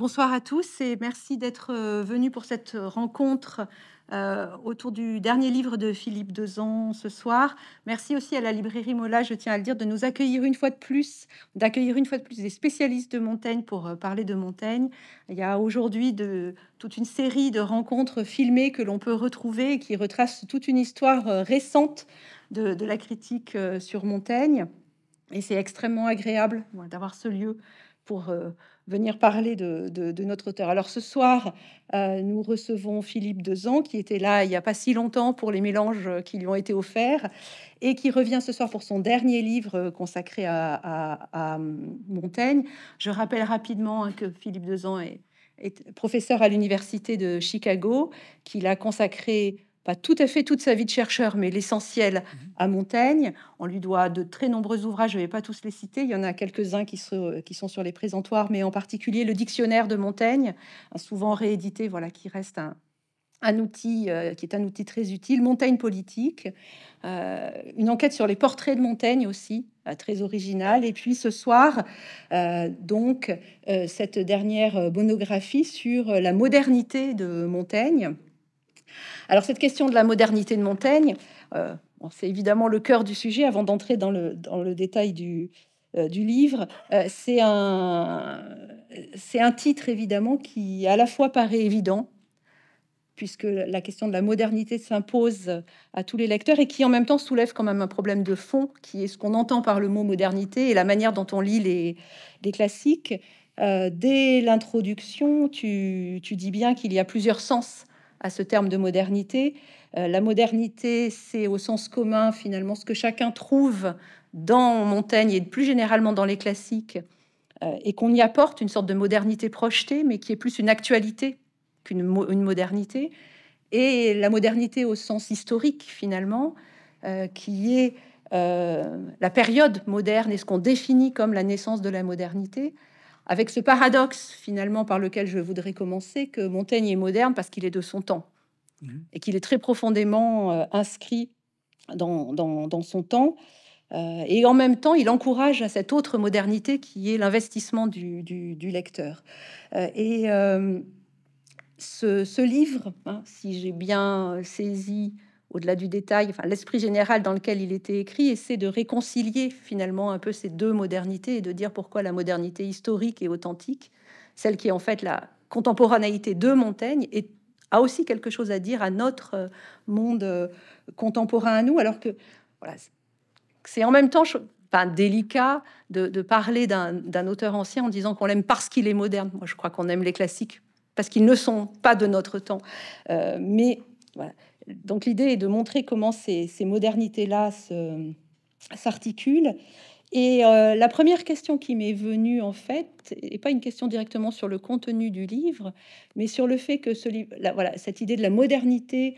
Bonsoir à tous et merci d'être euh, venu pour cette euh, rencontre euh, autour du dernier livre de Philippe Dezan ce soir. Merci aussi à la librairie Mola, je tiens à le dire, de nous accueillir une fois de plus, d'accueillir une fois de plus des spécialistes de Montaigne pour parler de Montaigne. Il y a aujourd'hui toute une série de rencontres filmées que l'on peut retrouver qui retrace toute une histoire récente de, de, la critique sur Montaigne. Et c'est extrêmement agréable d'avoir ce lieu pour venir parler de, notre auteur. Alors ce soir, euh, nous recevons Philippe Dezan, qui était là il n'y a pas si longtemps pour les mélanges qui lui ont été offerts, et qui revient ce soir pour son dernier livre consacré à, Montaigne. Je rappelle rapidement que Philippe Dezan est, est professeur à l'université de Chicago, qu'il a consacré tout à fait toute sa vie de chercheur, mais l'essentiel mhm. à Montaigne. On lui doit de très nombreux ouvrages, je ne vais pas tous les citer, il y en a quelques-uns euh, qui, sont, sur les présentoirs, mais en particulier le dictionnaire de Montaigne, souvent réédité, voilà, qui reste un, outil euh, qui est un outil très utile, Montaigne politique, euh, une enquête sur les portraits de Montaigne aussi, très originale. Et puis ce soir, donc, cette dernière monographie sur la modernité de Montaigne. Alors cette question de la modernité de Montaigne, euh, c'est évidemment le cœur du sujet avant d'entrer dans le, détail du, euh, livre. Euh, c'est un, titre évidemment qui à la fois paraît évident, puisque la question de la modernité s'impose à tous les lecteurs et qui en même temps soulève quand même un problème de fond qui est ce qu'on entend par le mot modernité et la manière dont on lit les, classiques. dès l'introduction, tu, dis bien qu'il y a plusieurs sens à ce terme de modernité. Euh, la modernité, c'est au sens commun finalement ce que chacun trouve dans Montaigne et plus généralement dans les classiques, euh, et qu'on y apporte une sorte de modernité projetée, mais qui est plus une actualité qu'une modernité. Et la modernité au sens historique finalement, euh, qui est la période moderne et ce qu'on définit comme la naissance de la modernité, avec ce paradoxe finalement par lequel je voudrais commencer, que Montaigne est moderne parce qu'il est de son temps mhm. et qu'il est très profondément euh, inscrit dans, dans, dans son temps. Euh, et en même temps, il encourage à cette autre modernité qui est l'investissement du, du, lecteur. Euh, et ce, ce, livre, hein, si j'ai bien saisi au-delà du détail, enfin, l'esprit général dans lequel il était écrit, essaie de réconcilier finalement un peu ces deux modernités et de dire pourquoi la modernité historique et authentique, celle qui est en fait la contemporanéité de Montaigne, est, a aussi quelque chose à dire à notre euh, monde euh, contemporain à nous, alors que voilà, c'est en même temps pas délicat de, parler d'un auteur ancien en disant qu'on l'aime parce qu'il est moderne. Moi, je crois qu'on aime les classiques parce qu'ils ne sont pas de notre temps. Euh, mais voilà donc l'idée est de montrer comment ces, modernités-là s'articulent. Et euh, la première question qui m'est venue, en fait, et pas une question directement sur le contenu du livre, mais sur le fait que cette idée de la modernité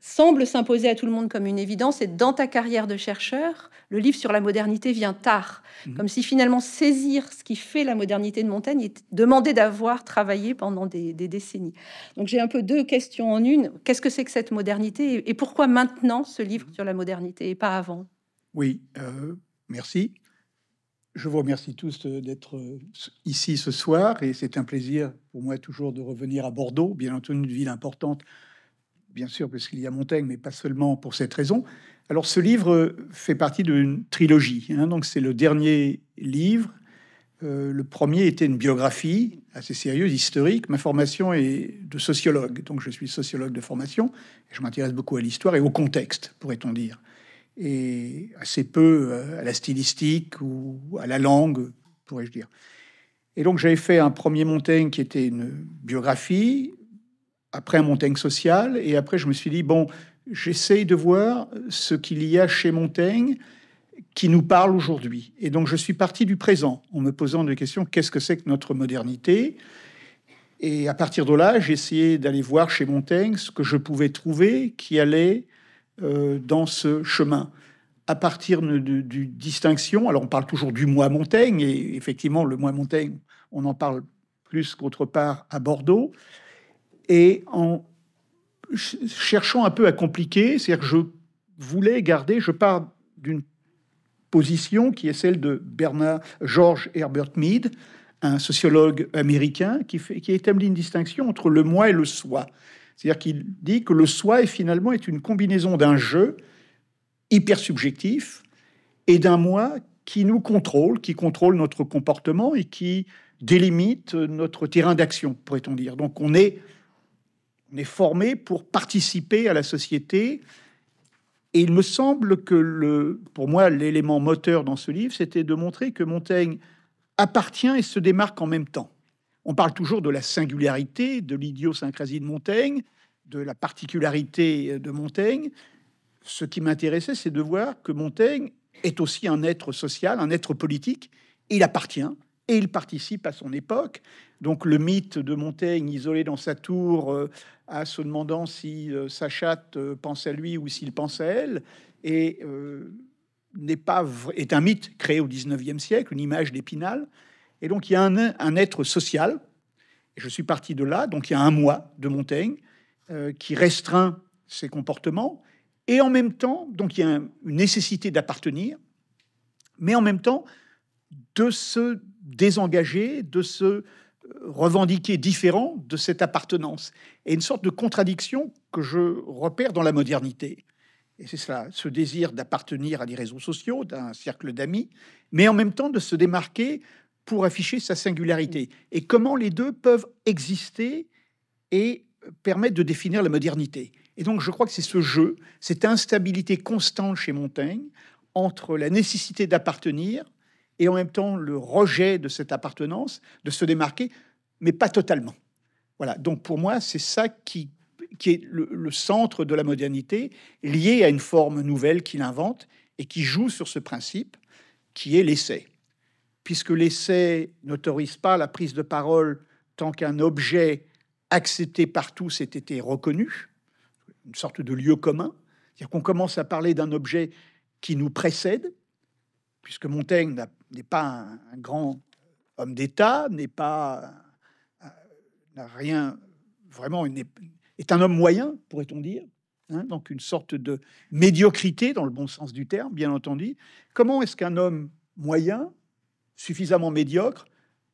semble s'imposer à tout le monde comme une évidence. Et dans ta carrière de chercheur, le livre sur la modernité vient tard, mhm. comme si finalement saisir ce qui fait la modernité de Montaigne et demandé d'avoir travaillé pendant des, décennies. Donc j'ai un peu deux questions en une. Qu'est-ce que c'est que cette modernité et, pourquoi maintenant ce livre mhm. sur la modernité et pas avant Oui, euh, merci. Je vous remercie tous euh, d'être euh, ici ce soir et c'est un plaisir pour moi toujours de revenir à Bordeaux, bien entendu une ville importante bien sûr parce qu'il y a Montaigne, mais pas seulement pour cette raison. Alors ce livre fait partie d'une trilogie, hein. donc c'est le dernier livre. Euh, le premier était une biographie assez sérieuse, historique. Ma formation est de sociologue, donc je suis sociologue de formation. je m'intéresse beaucoup à l'histoire et au contexte, pourrait-on dire, et assez peu euh, à la stylistique ou à la langue, pourrais-je dire. Et donc j'avais fait un premier Montaigne qui était une biographie, après Montaigne social, et après je me suis dit, bon, j'essaye de voir ce qu'il y a chez Montaigne qui nous parle aujourd'hui. Et donc je suis parti du présent en me posant des questions, qu'est-ce que c'est que notre modernité Et à partir de là, j'ai essayé d'aller voir chez Montaigne ce que je pouvais trouver qui allait euh, dans ce chemin à partir de, du distinction. Alors, on parle toujours du moi Montaigne, et effectivement, le moi Montaigne, on en parle plus qu'autre part à Bordeaux et en cherchant un peu à compliquer, c'est-à-dire que je voulais garder, je pars d'une position qui est celle de Bernard George Herbert Mead, un sociologue américain qui, fait, qui établit une distinction entre le moi et le soi. C'est-à-dire qu'il dit que le soi est finalement est une combinaison d'un jeu hyper subjectif et d'un moi qui nous contrôle, qui contrôle notre comportement et qui délimite notre terrain d'action, pourrait-on dire. Donc on est on est formé pour participer à la société. Et il me semble que, le, pour moi, l'élément moteur dans ce livre, c'était de montrer que Montaigne appartient et se démarque en même temps. On parle toujours de la singularité, de l'idiosyncrasie de Montaigne, de la particularité de Montaigne. Ce qui m'intéressait, c'est de voir que Montaigne est aussi un être social, un être politique. Il appartient et il participe à son époque. Donc le mythe de Montaigne isolé dans sa tour, euh, à se demandant si euh, sa chatte euh, pense à lui ou s'il pense à elle, n'est pas est un mythe créé au 19e siècle, une image d'Épinal. Et donc il y a un, un être social. Et je suis parti de là, donc il y a un moi de Montaigne qui restreint ses comportements. Et en même temps, donc il y a une nécessité d'appartenir, mais en même temps de se désengager, de se revendiqué différent de cette appartenance. Et une sorte de contradiction que je repère dans la modernité. Et c'est cela, ce désir d'appartenir à des réseaux sociaux, d'un cercle d'amis, mais en même temps de se démarquer pour afficher sa singularité. Et comment les deux peuvent exister et permettre de définir la modernité. Et donc je crois que c'est ce jeu, cette instabilité constante chez Montaigne entre la nécessité d'appartenir et en même temps le rejet de cette appartenance, de se démarquer, mais pas totalement. Voilà, donc pour moi, c'est ça qui, qui est le, centre de la modernité, lié à une forme nouvelle qu'il invente et qui joue sur ce principe qui est l'essai. Puisque l'essai n'autorise pas la prise de parole tant qu'un objet accepté par tous ait été reconnu, une sorte de lieu commun, c'est-à-dire qu'on commence à parler d'un objet qui nous précède, puisque Montaigne n'a n'est pas un, grand homme d'État, n'est pas euh, n'a rien vraiment est un homme moyen, pourrait-on dire, hein, donc une sorte de médiocrité dans le bon sens du terme, bien entendu. Comment est-ce qu'un homme moyen, suffisamment médiocre,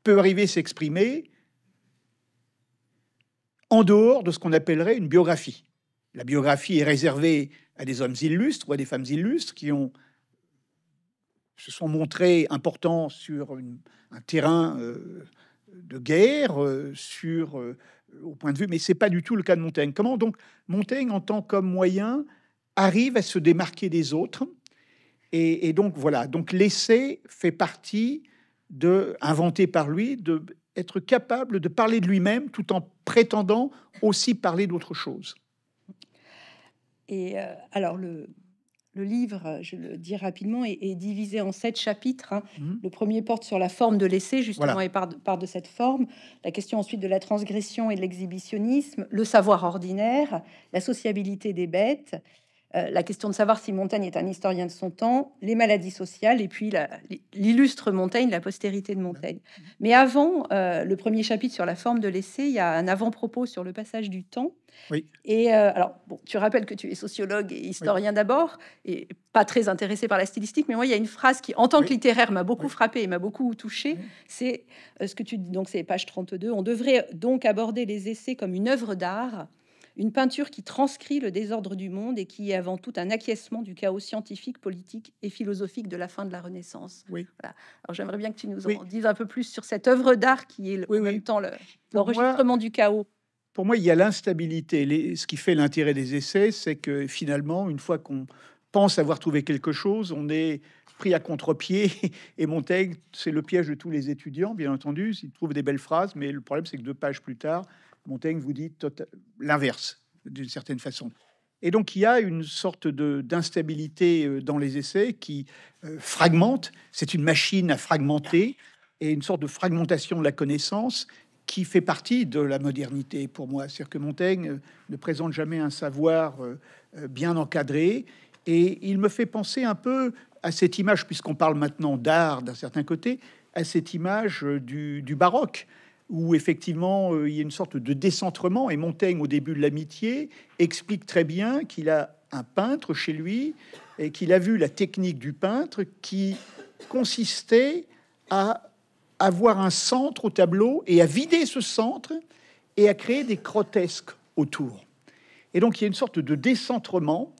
peut arriver à s'exprimer en dehors de ce qu'on appellerait une biographie La biographie est réservée à des hommes illustres ou à des femmes illustres qui ont se sont montrés importants sur un terrain euh, de guerre, euh, sur euh, au point de vue, mais c'est pas du tout le cas de Montaigne. Comment donc Montaigne, en tant que moyen, arrive à se démarquer des autres et, donc voilà, donc l'essai fait partie de inventé par lui de être capable de parler de lui-même tout en prétendant aussi parler d'autre chose. Et alors le le livre, euh, je le dis rapidement, est, divisé en sept chapitres. Hein. Mmh. Le premier porte sur la forme de l'essai, justement, et par de, de cette forme. La question ensuite de la transgression et de l'exhibitionnisme, le savoir ordinaire, la sociabilité des bêtes, euh, la question de savoir si Montaigne est un historien de son temps, les maladies sociales et puis l'illustre Montaigne, la postérité de Montaigne. Mais avant euh, le premier chapitre sur la forme de l'essai, il y a un avant-propos sur le passage du temps. Oui. Et euh, alors, tu rappelles que tu es sociologue et historien d'abord, et pas très intéressé par la stylistique, mais moi, il y a une phrase qui, en tant que littéraire, m'a beaucoup frappé et m'a beaucoup touché. C'est ce que tu dis, donc c'est page 32. On devrait donc aborder les essais comme une œuvre d'art une peinture qui transcrit le désordre du monde et qui est avant tout un acquiescement du chaos scientifique, politique et philosophique de la fin de la Renaissance. Oui. Alors j'aimerais bien que tu nous en dises un peu plus sur cette œuvre d'art qui est en même temps l'enregistrement du chaos. Pour moi, il y a l'instabilité. Ce qui fait l'intérêt des essais, c'est que finalement, une fois qu'on pense avoir trouvé quelque chose, on est pris à contre-pied. Et Montaigne, c'est le piège de tous les étudiants, bien entendu. Ils trouvent des belles phrases, mais le problème, c'est que deux pages plus tard, Montaigne vous dit tota-, l'inverse, d'une certaine façon. Et donc il y a une sorte d'instabilité euh, dans les essais qui euh, fragmente, c'est une machine à fragmenter, et une sorte de fragmentation de la connaissance qui fait partie de la modernité pour moi. C'est-à-dire que Montaigne euh, ne présente jamais un savoir bien encadré, et il me fait penser un peu à cette image, puisqu'on parle maintenant d'art d'un certain côté, à cette image du baroque où effectivement euh, il y a une sorte de décentrement. Et Montaigne, au début de l'amitié, explique très bien qu'il a un peintre chez lui et qu'il a vu la technique du peintre qui consistait à avoir un centre au tableau et à vider ce centre et à créer des grotesques autour. Et donc il y a une sorte de décentrement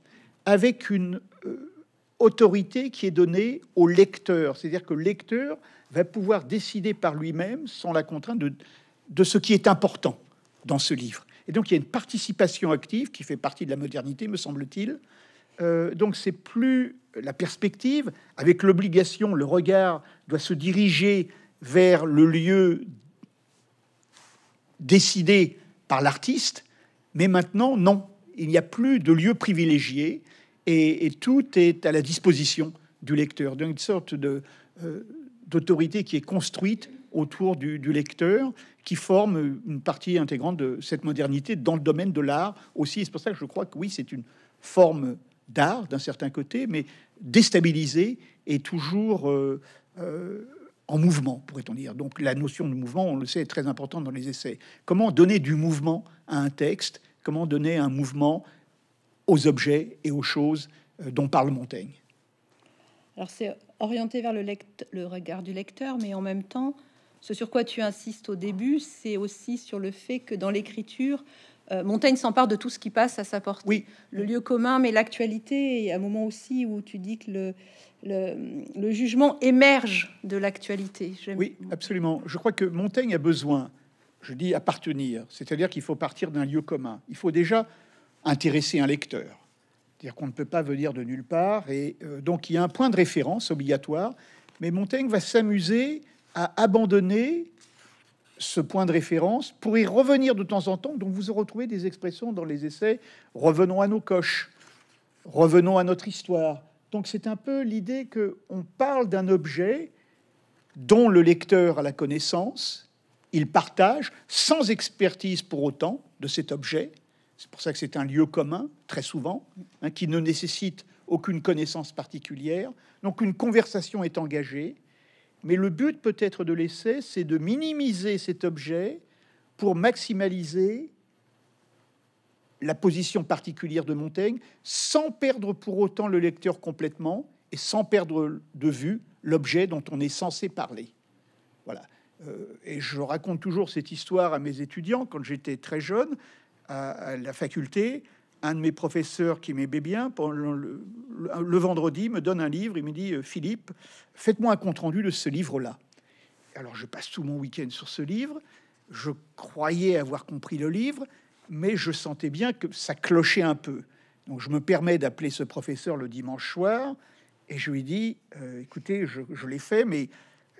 avec une euh, autorité qui est donnée au lecteur. C'est-à-dire que lecteur va pouvoir décider par lui-même, sans la contrainte, de, ce qui est important dans ce livre. Et donc il y a une participation active qui fait partie de la modernité, me semble-t-il. Euh, donc c'est plus la perspective, avec l'obligation, le regard doit se diriger vers le lieu décidé par l'artiste, mais maintenant non, il n'y a plus de lieu privilégié et, tout est à la disposition du lecteur, d'une sorte de, euh, d'autorité qui est construite autour du, lecteur qui forme une partie intégrante de cette modernité dans le domaine de l'art aussi. C'est pour ça que je crois que oui, c'est une forme d'art d'un certain côté, mais déstabilisée et toujours euh, euh, en mouvement, pourrait-on dire. Donc la notion de mouvement, on le sait, est très importante dans les essais. Comment donner du mouvement à un texte Comment donner un mouvement aux objets et aux choses euh, dont parle Montaigne alors c'est orienté vers le, le, regard du lecteur, mais en même temps, ce sur quoi tu insistes au début, c'est aussi sur le fait que dans l'écriture, euh, Montaigne s'empare de tout ce qui passe à sa portée. Oui. Le lieu commun, mais l'actualité, et à un moment aussi où tu dis que le, le jugement émerge de l'actualité. Oui, absolument. Je crois que Montaigne a besoin, je dis appartenir, c'est-à-dire qu'il faut partir d'un lieu commun. Il faut déjà intéresser un lecteur. C'est-à-dire qu'on ne peut pas venir de nulle part. Et euh, donc, il y a un point de référence obligatoire. Mais Montaigne va s'amuser à abandonner ce point de référence pour y revenir de temps en temps. Donc, vous retrouvez des expressions dans les essais revenons à nos coches, revenons à notre histoire. Donc, c'est un peu l'idée qu'on parle d'un objet dont le lecteur a la connaissance, il partage sans expertise pour autant de cet objet c'est pour ça que c'est un lieu commun, très souvent, hein, qui ne nécessite aucune connaissance particulière. Donc une conversation est engagée, mais le but peut-être de l'essai, c'est de minimiser cet objet pour maximaliser la position particulière de Montaigne, sans perdre pour autant le lecteur complètement et sans perdre de vue l'objet dont on est censé parler. Voilà. Euh, et je raconte toujours cette histoire à mes étudiants quand j'étais très jeune à la faculté, un de mes professeurs qui m'aimait bien, le, le, vendredi, me donne un livre. Il me dit euh, Philippe, faites-moi un compte-rendu de ce livre-là. Alors je passe tout mon week-end sur ce livre. Je croyais avoir compris le livre, mais je sentais bien que ça clochait un peu. Donc je me permets d'appeler ce professeur le dimanche soir et je lui dis euh, Écoutez, je, l'ai fait, mais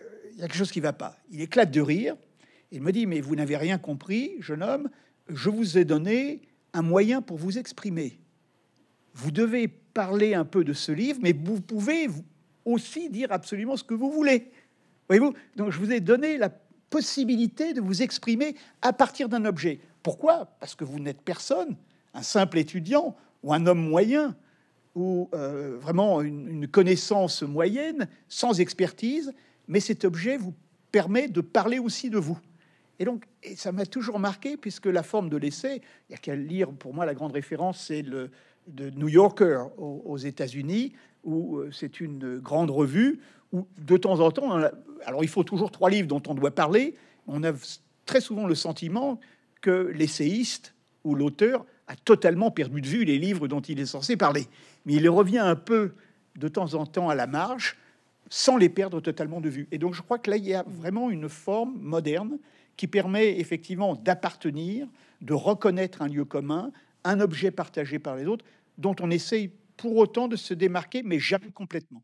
euh, il y a quelque chose qui ne va pas. Il éclate de rire. Il me dit Mais vous n'avez rien compris, jeune homme je vous ai donné un moyen pour vous exprimer. Vous devez parler un peu de ce livre, mais vous pouvez aussi dire absolument ce que vous voulez. Donc je vous ai donné la possibilité de vous exprimer à partir d'un objet. Pourquoi Parce que vous n'êtes personne, un simple étudiant ou un homme moyen ou euh, vraiment une connaissance moyenne, sans expertise, mais cet objet vous permet de parler aussi de vous. Et donc, ça m'a toujours marqué, puisque la forme de l'essai, il n'y a qu'à lire, pour moi, la grande référence, c'est le de New Yorker aux, États-Unis, où euh, c'est une grande revue, où de temps en temps, alors il faut toujours trois livres dont on doit parler, on a très souvent le sentiment que l'essayiste ou l'auteur a totalement perdu de vue les livres dont il est censé parler. Mais il revient un peu de temps en temps à la marge, sans les perdre totalement de vue. Et donc je crois que là, il y a vraiment une forme moderne qui permet effectivement d'appartenir, de reconnaître un lieu commun, un objet partagé par les autres, dont on essaye pour autant de se démarquer, mais jamais complètement.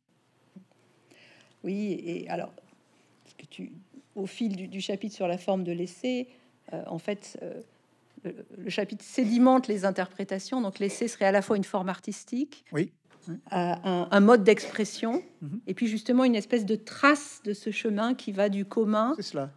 Oui, et alors, ce que tu, au fil du, chapitre sur la forme de l'essai, euh, en fait, euh, le, chapitre sédimente les interprétations. Donc, l'essai serait à la fois une forme artistique, oui. Euh, un, mode d'expression, mhm. et puis justement une espèce de trace de ce chemin qui va du commun C'est cela.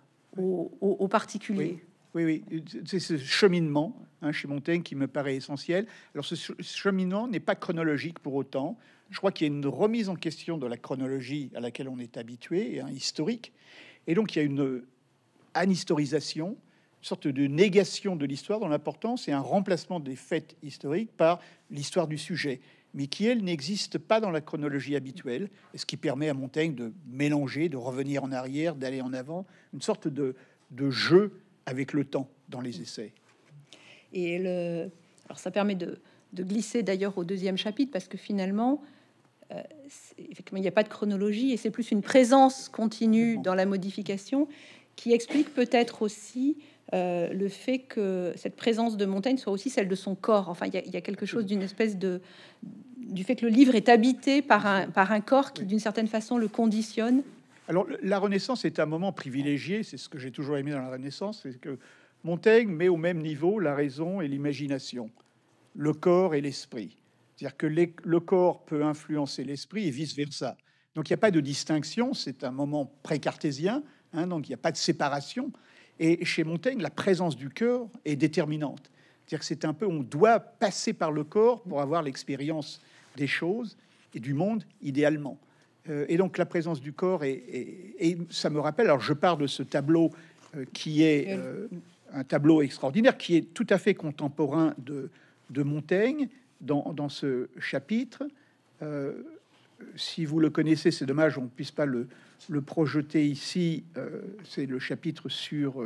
Au particulier. Oui, oui, c'est ce cheminement hein, chez Montaigne qui me paraît essentiel. Alors ce cheminement n'est pas chronologique pour autant. Je crois qu'il y a une remise en question de la chronologie à laquelle on est habitué, hein, historique. Et donc il y a une anhistorisation, sorte de négation de l'histoire dans l'importance et un remplacement des faits historiques par l'histoire du sujet elle, n'existe pas dans la chronologie habituelle, ce qui permet à Montaigne de mélanger, de revenir en arrière, d'aller en avant, une sorte de, jeu avec le temps dans les essais. Et le, alors ça permet de, glisser d'ailleurs au deuxième chapitre parce que finalement, euh, effectivement, il n'y a pas de chronologie et c'est plus une présence continue dans la modification qui explique peut-être aussi euh, le fait que cette présence de Montaigne soit aussi celle de son corps. Enfin, il y, a quelque chose d'une espèce de du fait que le livre est habité par un, par un corps qui, d'une certaine façon, le conditionne Alors, la Renaissance est un moment privilégié, c'est ce que j'ai toujours aimé dans la Renaissance, c'est que Montaigne met au même niveau la raison et l'imagination, le corps et l'esprit. C'est-à-dire que le corps peut influencer l'esprit et vice-versa. Donc il n'y a pas de distinction, c'est un moment pré-cartésien, hein, donc il n'y a pas de séparation. Et chez Montaigne, la présence du cœur est déterminante. C'est-à-dire que c'est un peu, on doit passer par le corps pour avoir l'expérience des choses et du monde idéalement. Euh, et donc la présence du corps, et ça me rappelle, alors je pars de ce tableau euh, qui est euh, un tableau extraordinaire, qui est tout à fait contemporain de, de Montaigne dans, ce chapitre. si vous le connaissez, c'est dommage, on ne puisse pas le, le projeter ici. c'est le chapitre sur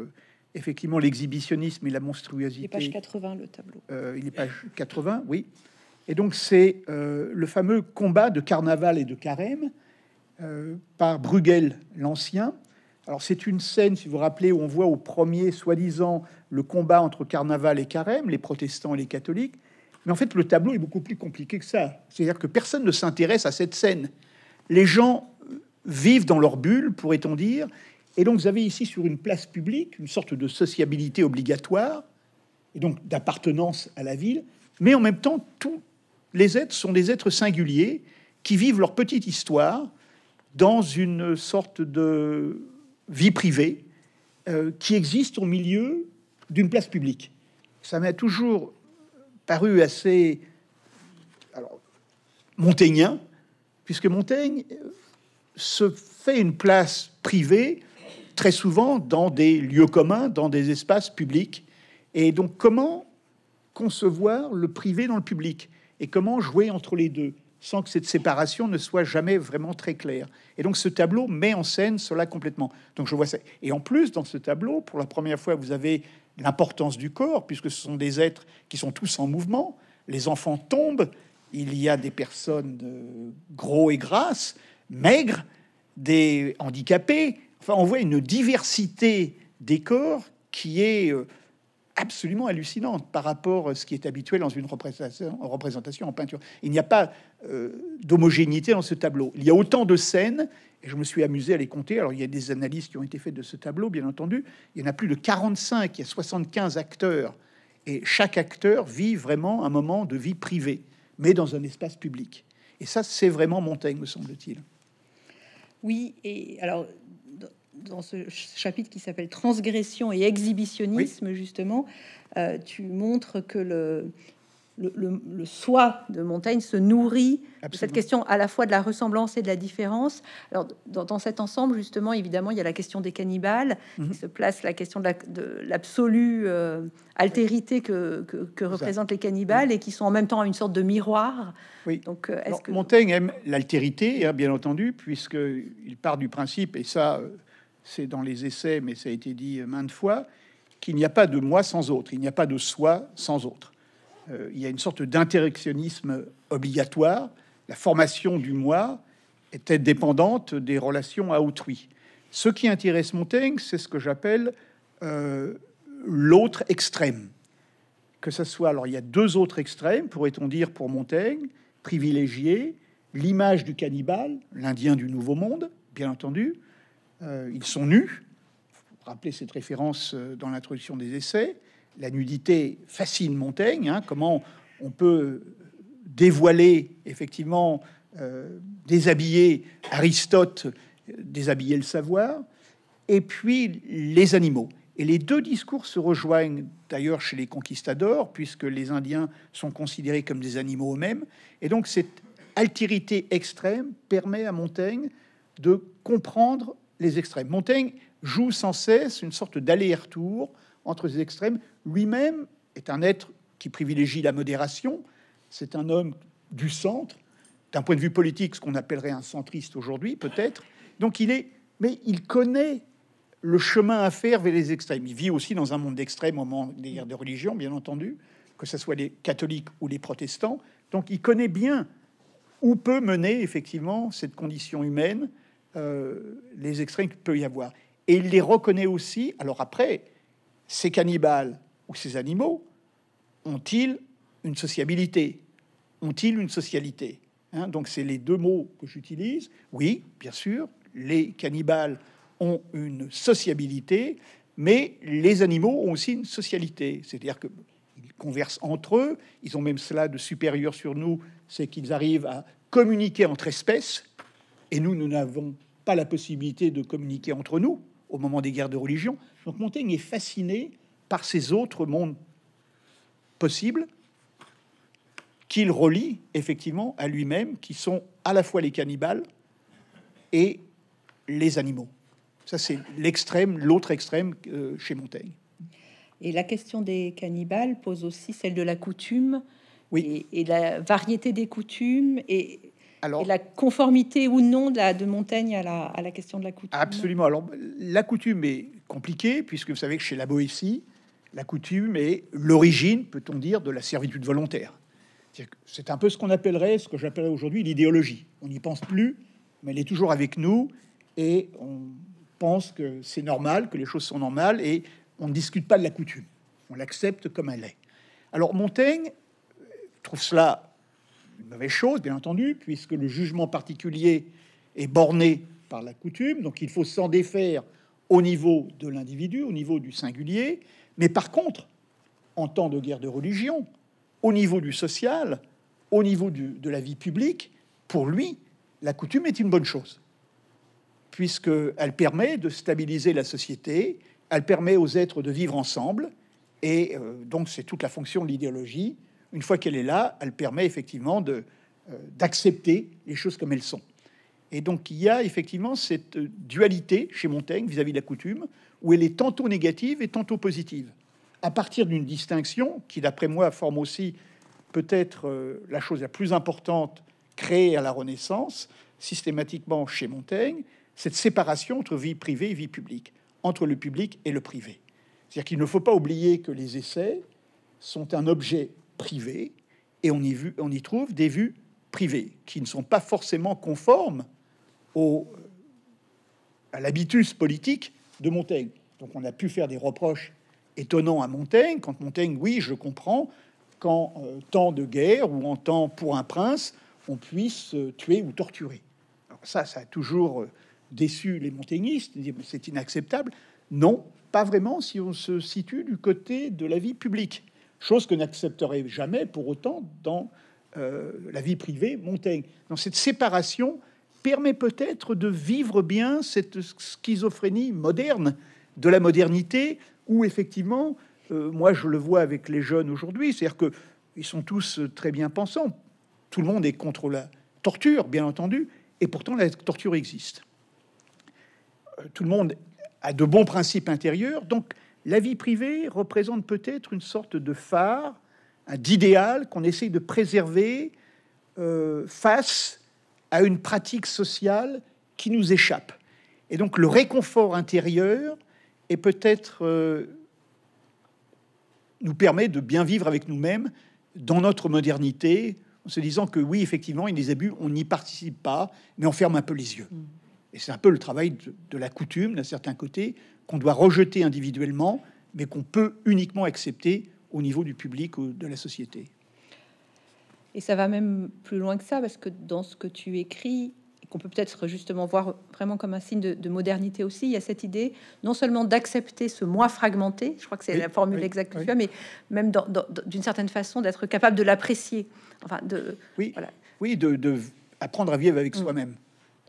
effectivement l'exhibitionnisme et la monstruosité. Il est page 80, le tableau. il est page 80, oui. Et donc c'est euh, le fameux combat de carnaval et de carême euh, par Bruegel l'Ancien. Alors c'est une scène, si vous vous rappelez, où on voit au premier, soi-disant, le combat entre carnaval et carême, les protestants et les catholiques. Mais en fait, le tableau est beaucoup plus compliqué que ça. C'est-à-dire que personne ne s'intéresse à cette scène. Les gens euh, vivent dans leur bulle, pourrait-on dire. Et donc vous avez ici sur une place publique une sorte de sociabilité obligatoire, et donc d'appartenance à la ville, mais en même temps tout, les êtres sont des êtres singuliers qui vivent leur petite histoire dans une sorte de vie privée euh, qui existe au milieu d'une place publique. Ça m'a toujours paru assez alors, puisque Montaigne euh, se fait une place privée très souvent dans des lieux communs, dans des espaces publics. Et donc comment concevoir le privé dans le public et comment jouer entre les deux sans que cette séparation ne soit jamais vraiment très claire. Et donc ce tableau met en scène cela complètement. Donc je vois ça. Et en plus, dans ce tableau, pour la première fois, vous avez l'importance du corps, puisque ce sont des êtres qui sont tous en mouvement. Les enfants tombent, il y a des personnes gros et grasses, maigres, des handicapés. Enfin, on voit une diversité des corps qui est euh, absolument hallucinante par rapport à ce qui est habituel dans une représentation en, peinture. Il n'y a pas euh, d'homogénéité dans ce tableau. Il y a autant de scènes, et je me suis amusé à les compter. Alors, il y a des analyses qui ont été faites de ce tableau, bien entendu. Il y en a plus de 45, il y a 75 acteurs, et chaque acteur vit vraiment un moment de vie privée, mais dans un espace public. Et ça, c'est vraiment Montaigne, me semble-t-il. Oui, et alors dans ce chapitre qui s'appelle Transgression et exhibitionnisme, justement, euh, tu montres que le, le, soi de Montaigne se nourrit de cette question à la fois de la ressemblance et de la différence. Alors, dans, cet ensemble, justement, évidemment, il y a la question des cannibales, mhm. qui se place la question de l'absolue euh, altérité que, que, représentent les cannibales et qui sont en même temps une sorte de miroir. Oui. Donc, euh, est-ce que Montaigne aime l'altérité, hein, bien entendu, puisque il part du principe, et ça, c'est dans les essais, mais ça a été dit maintes fois, qu'il n'y a pas de moi sans autre, il n'y a pas de soi sans autre. Euh, il y a une sorte d'interactionnisme obligatoire. La formation du moi était dépendante des relations à autrui. Ce qui intéresse Montaigne, c'est ce que j'appelle euh, l'autre extrême. Que ce soit, alors il y a deux autres extrêmes, pourrait-on dire, pour Montaigne, privilégiés l'image du cannibale, l'Indien du Nouveau Monde, bien entendu, euh, ils sont nus. Rappelez cette référence euh, dans l'introduction des essais. La nudité fascine Montaigne. Hein. comment on peut dévoiler effectivement, euh, déshabiller Aristote, déshabiller le savoir, et puis les animaux. Et les deux discours se rejoignent d'ailleurs chez les conquistadors, puisque les Indiens sont considérés comme des animaux eux-mêmes. Et donc cette altérité extrême permet à Montaigne de comprendre les extrêmes. Montaigne joue sans cesse une sorte d'aller-retour entre les extrêmes. Lui-même est un être qui privilégie la modération. C'est un homme du centre, d'un point de vue politique, ce qu'on appellerait un centriste aujourd'hui, peut-être. Donc il est, mais il connaît le chemin à faire vers les extrêmes. Il vit aussi dans un monde d'extrêmes au moment des guerres de religion, bien entendu, que ce soit les catholiques ou les protestants. Donc il connaît bien où peut mener effectivement cette condition humaine euh, les extrêmes qu'il peut y avoir. Et il les reconnaît aussi. Alors après, ces cannibales ou ces animaux ont-ils une sociabilité Ont-ils une socialité hein, Donc c'est les deux mots que j'utilise. Oui, bien sûr, les cannibales ont une sociabilité, mais les animaux ont aussi une socialité. C'est-à-dire qu'ils conversent entre eux, ils ont même cela de supérieur sur nous, c'est qu'ils arrivent à communiquer entre espèces, et nous, nous n'avons pas la possibilité de communiquer entre nous au moment des guerres de religion. Donc Montaigne est fasciné par ces autres mondes possibles qu'il relie effectivement à lui-même, qui sont à la fois les cannibales et les animaux. Ça, c'est l'extrême, l'autre extrême euh, chez Montaigne. Et la question des cannibales pose aussi celle de la coutume oui. et, et la variété des coutumes et la conformité ou non de, la, Montaigne à la, question de la coutume. Absolument. Alors, la coutume est compliquée, puisque vous savez que chez la Boétie, la coutume est l'origine, peut-on dire, de la servitude volontaire. C'est un peu ce qu'on appellerait, ce que j'appellerais aujourd'hui l'idéologie. On n'y pense plus, mais elle est toujours avec nous, et on pense que c'est normal, que les choses sont normales, et on ne discute pas de la coutume. On l'accepte comme elle est. Alors Montaigne trouve cela une mauvaise chose, bien entendu, puisque le jugement particulier est borné par la coutume, donc il faut s'en défaire au niveau de l'individu, au niveau du singulier, mais par contre, en temps de guerre de religion, au niveau du social, au niveau de la vie publique, pour lui, la coutume est une bonne chose, puisqu'elle permet de stabiliser la société, elle permet aux êtres de vivre ensemble, et euh, donc c'est toute la fonction de l'idéologie une fois qu'elle est là, elle permet effectivement euh, d'accepter les choses comme elles sont. Et donc il y a effectivement cette euh, dualité chez Montaigne vis-à-vis de la coutume, où elle est tantôt négative et tantôt positive, à partir d'une distinction qui, d'après moi, forme aussi peut-être euh, la chose la plus importante créée à la Renaissance, systématiquement chez Montaigne, cette séparation entre vie privée et vie publique, entre le public et le privé. C'est-à-dire qu'il ne faut pas oublier que les essais sont un objet privée, et on y, trouve des vues privées, qui ne sont pas forcément conformes au, à l'habitus politique de Montaigne. Donc on a pu faire des reproches étonnants à Montaigne, quand Montaigne, oui, je comprends qu'en euh, temps de guerre ou en temps pour un prince, on puisse tuer ou torturer. ça, ça a toujours euh, déçu les montaignistes, c'est inacceptable. Non, pas vraiment si on se situe du côté de la vie publique chose que n'accepterait jamais pour autant dans euh, la vie privée Montaigne. Dans cette séparation permet peut-être de vivre bien cette schizophrénie moderne de la modernité où effectivement, euh, moi je le vois avec les jeunes aujourd'hui, c'est-à-dire que ils sont tous euh, très bien pensants, tout le monde est contre la torture, bien entendu, et pourtant la torture existe. Tout le monde a de bons principes intérieurs, donc la vie privée représente peut-être une sorte de phare, d'idéal qu'on essaye de préserver euh, face à une pratique sociale qui nous échappe. Et donc le réconfort intérieur est peut-être euh, nous permet de bien vivre avec nous-mêmes dans notre modernité, en se disant que oui, effectivement, il y a des abus, on n'y participe pas, mais on ferme un peu les yeux. Mm. Et c'est un peu le travail de la coutume, d'un certain côté, qu'on doit rejeter individuellement, mais qu'on peut uniquement accepter au niveau du public ou de la société. Et ça va même plus loin que ça, parce que dans ce que tu écris, qu'on peut peut-être justement voir vraiment comme un signe de, modernité aussi, il y a cette idée non seulement d'accepter ce moi fragmenté, je crois que c'est la formule exacte mais même d'une certaine façon d'être capable de l'apprécier. Enfin, de, oui, oui de, apprendre à vivre avec mm. soi-même.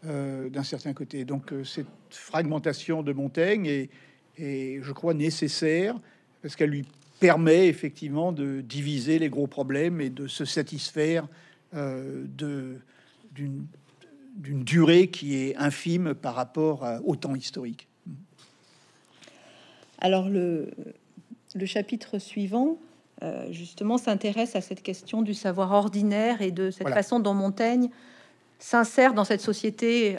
Euh, d'un certain côté. Donc euh, cette fragmentation de Montaigne est, je crois, nécessaire parce qu'elle lui permet effectivement de diviser les gros problèmes et de se satisfaire euh, d'une durée qui est infime par rapport au temps historique. Alors le, chapitre suivant, justement, s'intéresse à cette question du savoir ordinaire et de cette façon dont Montaigne s'insère dans cette société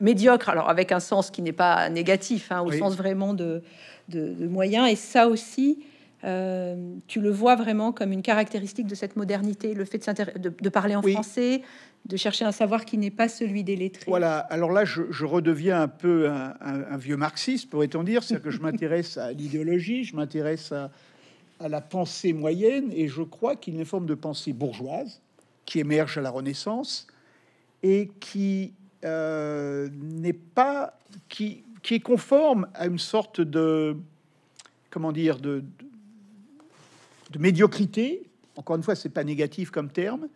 médiocre, alors avec un sens qui n'est pas négatif, hein, au sens vraiment de, de, moyens. Et ça aussi, euh, tu le vois vraiment comme une caractéristique de cette modernité, le fait de, de, parler en français, de chercher un savoir qui n'est pas celui des lettrés. Voilà, alors là, je, redeviens un peu un, vieux marxiste, pourrait-on dire, c'est-à-dire que je m'intéresse à l'idéologie, je m'intéresse à, à la pensée moyenne, et je crois qu'il y a une forme de pensée bourgeoise qui émerge à la Renaissance, et qui euh, n'est pas qui, qui est conforme à une sorte de comment dire de, de, médiocrité. Encore une fois, c'est pas négatif comme terme.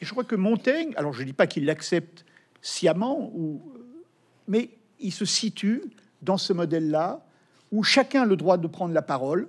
Et je crois que Montaigne, alors je dis pas qu'il l'accepte sciemment, ou, mais il se situe dans ce modèle-là où chacun a le droit de prendre la parole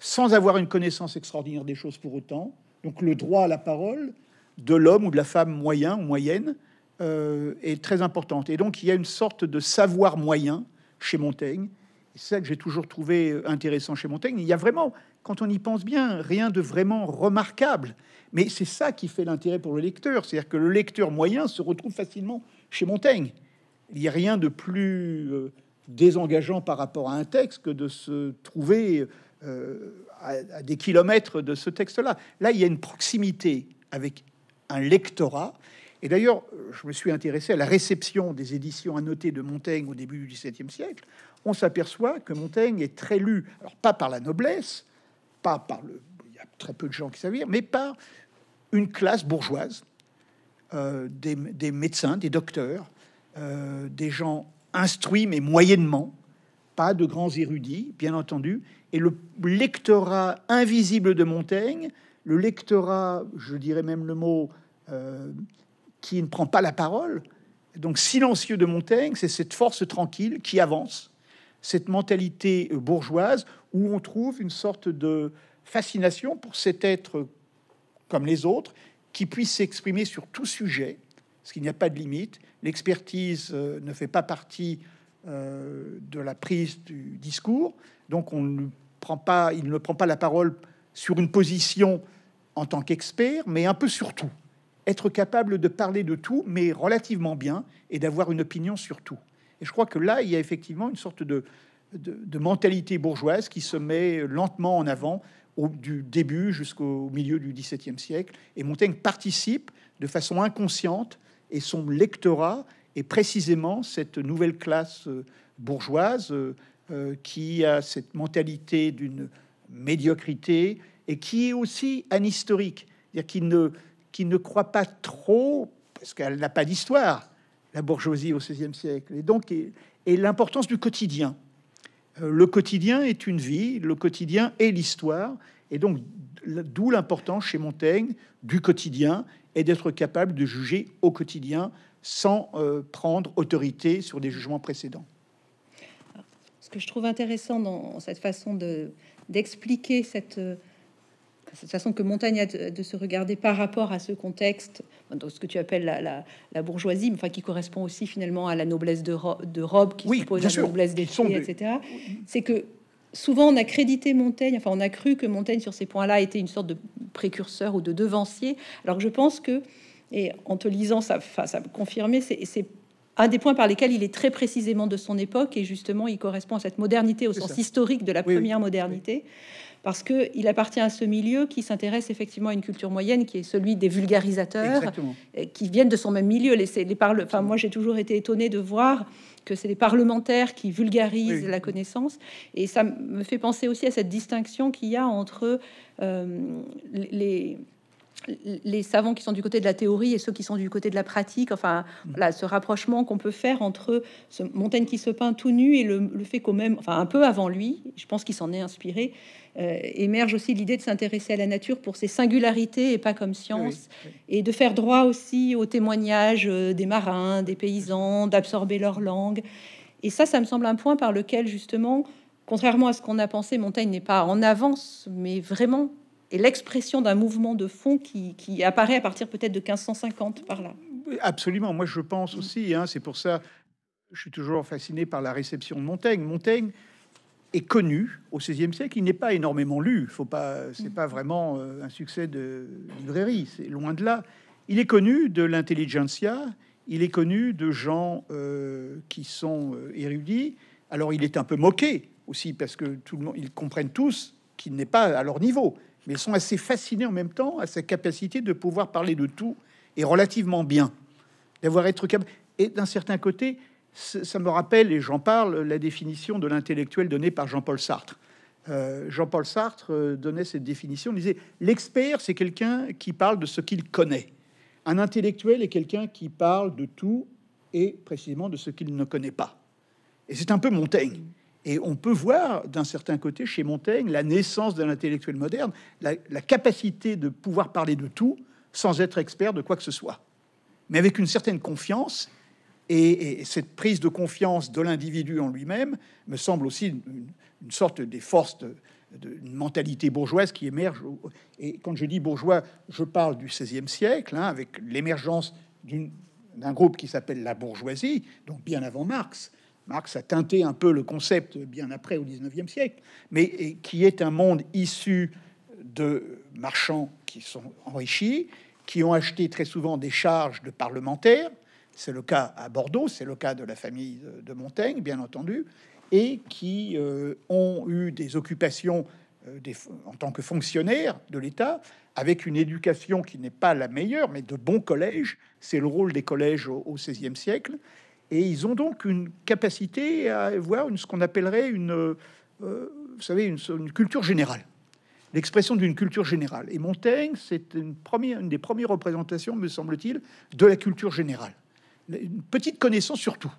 sans avoir une connaissance extraordinaire des choses pour autant. Donc le droit à la parole de l'homme ou de la femme moyen ou moyenne, euh, est très importante. Et donc, il y a une sorte de savoir moyen chez Montaigne. C'est ça que j'ai toujours trouvé euh, intéressant chez Montaigne. Il y a vraiment, quand on y pense bien, rien de vraiment remarquable. Mais c'est ça qui fait l'intérêt pour le lecteur. C'est-à-dire que le lecteur moyen se retrouve facilement chez Montaigne. Il n'y a rien de plus euh, désengageant par rapport à un texte que de se trouver à, des kilomètres de ce texte-là. Là, il y a une proximité avec un lectorat et d'ailleurs, je me suis intéressé à la réception des éditions annotées de Montaigne au début du XVIIe siècle. On s'aperçoit que Montaigne est très lu, alors pas par la noblesse, pas par le, il y a très peu de gens qui savent lire, mais par une classe bourgeoise, euh, des, médecins, des docteurs, euh, des gens instruits mais moyennement, pas de grands érudits, bien entendu, et le lectorat invisible de Montaigne, le lectorat, je dirais même le mot euh, qui ne prend pas la parole. Donc silencieux de Montaigne, c'est cette force tranquille qui avance, cette mentalité bourgeoise où on trouve une sorte de fascination pour cet être comme les autres qui puisse s'exprimer sur tout sujet, parce qu'il n'y a pas de limite. L'expertise euh, ne fait pas partie euh, de la prise du discours, donc on ne prend pas, il ne prend pas la parole sur une position en tant qu'expert, mais un peu sur tout être capable de parler de tout, mais relativement bien, et d'avoir une opinion sur tout. Et je crois que là, il y a effectivement une sorte de, de, mentalité bourgeoise qui se met lentement en avant au, du début jusqu'au milieu du XVIIe siècle. Et Montaigne participe de façon inconsciente, et son lectorat est précisément cette nouvelle classe euh, bourgeoise euh, euh, qui a cette mentalité d'une médiocrité et qui est aussi anhistorique, c'est-à-dire qui ne qui ne croit pas trop, parce qu'elle n'a pas d'histoire, la bourgeoisie au XVIe siècle, et donc et, l'importance du quotidien. Euh, le quotidien est une vie, le quotidien est l'histoire, et donc d'où l'importance chez Montaigne du quotidien et d'être capable de juger au quotidien sans euh, prendre autorité sur des jugements précédents. Ce que je trouve intéressant dans cette façon de d'expliquer cette euh, toute façon que Montaigne a de, se regarder par rapport à ce contexte, dans ce que tu appelles la, bourgeoisie, enfin qui correspond aussi finalement à la noblesse de, robe qui pose la noblesse des pieds, etc. C'est que souvent on a crédité Montaigne, enfin on a cru que Montaigne sur ces points-là était une sorte de précurseur ou de devancier, alors je pense que, et en te lisant ça, me confirmait, c'est un des points par lesquels il est très précisément de son époque et justement il correspond à cette modernité au sens historique de la première modernité parce qu'il appartient à ce milieu qui s'intéresse effectivement à une culture moyenne qui est celui des vulgarisateurs, qui viennent de son même milieu. Les, les parle enfin, moi, j'ai toujours été étonné de voir que c'est les parlementaires qui vulgarisent la connaissance. Et ça me fait penser aussi à cette distinction qu'il y a entre euh, les les savants qui sont du côté de la théorie et ceux qui sont du côté de la pratique, enfin, là ce rapprochement qu'on peut faire entre ce Montaigne qui se peint tout nu et le, le fait qu'au même, enfin, un peu avant lui, je pense qu'il s'en est inspiré, euh, émerge aussi l'idée de s'intéresser à la nature pour ses singularités et pas comme science, et de faire droit aussi aux témoignages euh, des marins, des paysans, d'absorber leur langue. Et ça, ça me semble un point par lequel justement, contrairement à ce qu'on a pensé, Montaigne n'est pas en avance, mais vraiment est l'expression d'un mouvement de fond qui, apparaît à partir peut-être de 1550 par là. Absolument, moi je pense aussi, hein, c'est pour ça je suis toujours fasciné par la réception de Montaigne. Montaigne, est connu au XVIe siècle. Il n'est pas énormément lu. Faut pas, c'est mm. pas vraiment euh, un succès de librairie. C'est loin de là. Il est connu de l'intelligentsia. Il est connu de gens euh, qui sont euh, érudits. Alors, il est un peu moqué aussi parce que tout le monde, ils comprennent tous qu'il n'est pas à leur niveau. Mais ils sont assez fascinés en même temps à sa capacité de pouvoir parler de tout et relativement bien, d'avoir être capable. Et d'un certain côté, ça me rappelle, et j'en parle, la définition de l'intellectuel donnée par Jean-Paul Sartre. Euh, Jean-Paul Sartre euh, donnait cette définition, il disait, l'expert, c'est quelqu'un qui parle de ce qu'il connaît. Un intellectuel est quelqu'un qui parle de tout et précisément de ce qu'il ne connaît pas. Et c'est un peu Montaigne. Et on peut voir d'un certain côté chez Montaigne la naissance d'un intellectuel moderne, la, capacité de pouvoir parler de tout sans être expert de quoi que ce soit, mais avec une certaine confiance et, cette prise de confiance de l'individu en lui-même me semble aussi une, sorte des forces de, mentalité bourgeoise qui émerge. Et quand je dis bourgeois, je parle du XVIe siècle, hein, avec l'émergence d'un groupe qui s'appelle la bourgeoisie, donc bien avant Marx. Marx a teinté un peu le concept bien après au XIXe siècle, mais qui est un monde issu de marchands qui sont enrichis, qui ont acheté très souvent des charges de parlementaires, c'est le cas à Bordeaux, c'est le cas de la famille de Montaigne, bien entendu, et qui euh, ont eu des occupations euh, en tant que fonctionnaires de l'État, avec une éducation qui n'est pas la meilleure, mais de bons collèges. C'est le rôle des collèges au XVIe siècle. Et ils ont donc une capacité à avoir ce qu'on appellerait une, euh, vous savez, culture générale l'expression d'une culture générale. Et Montaigne, c'est une des premières représentations, me semble-t-il, de la culture générale une petite connaissance surtout.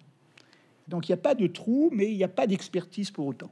Donc il n'y a pas de trou, mais il n'y a pas d'expertise pour autant.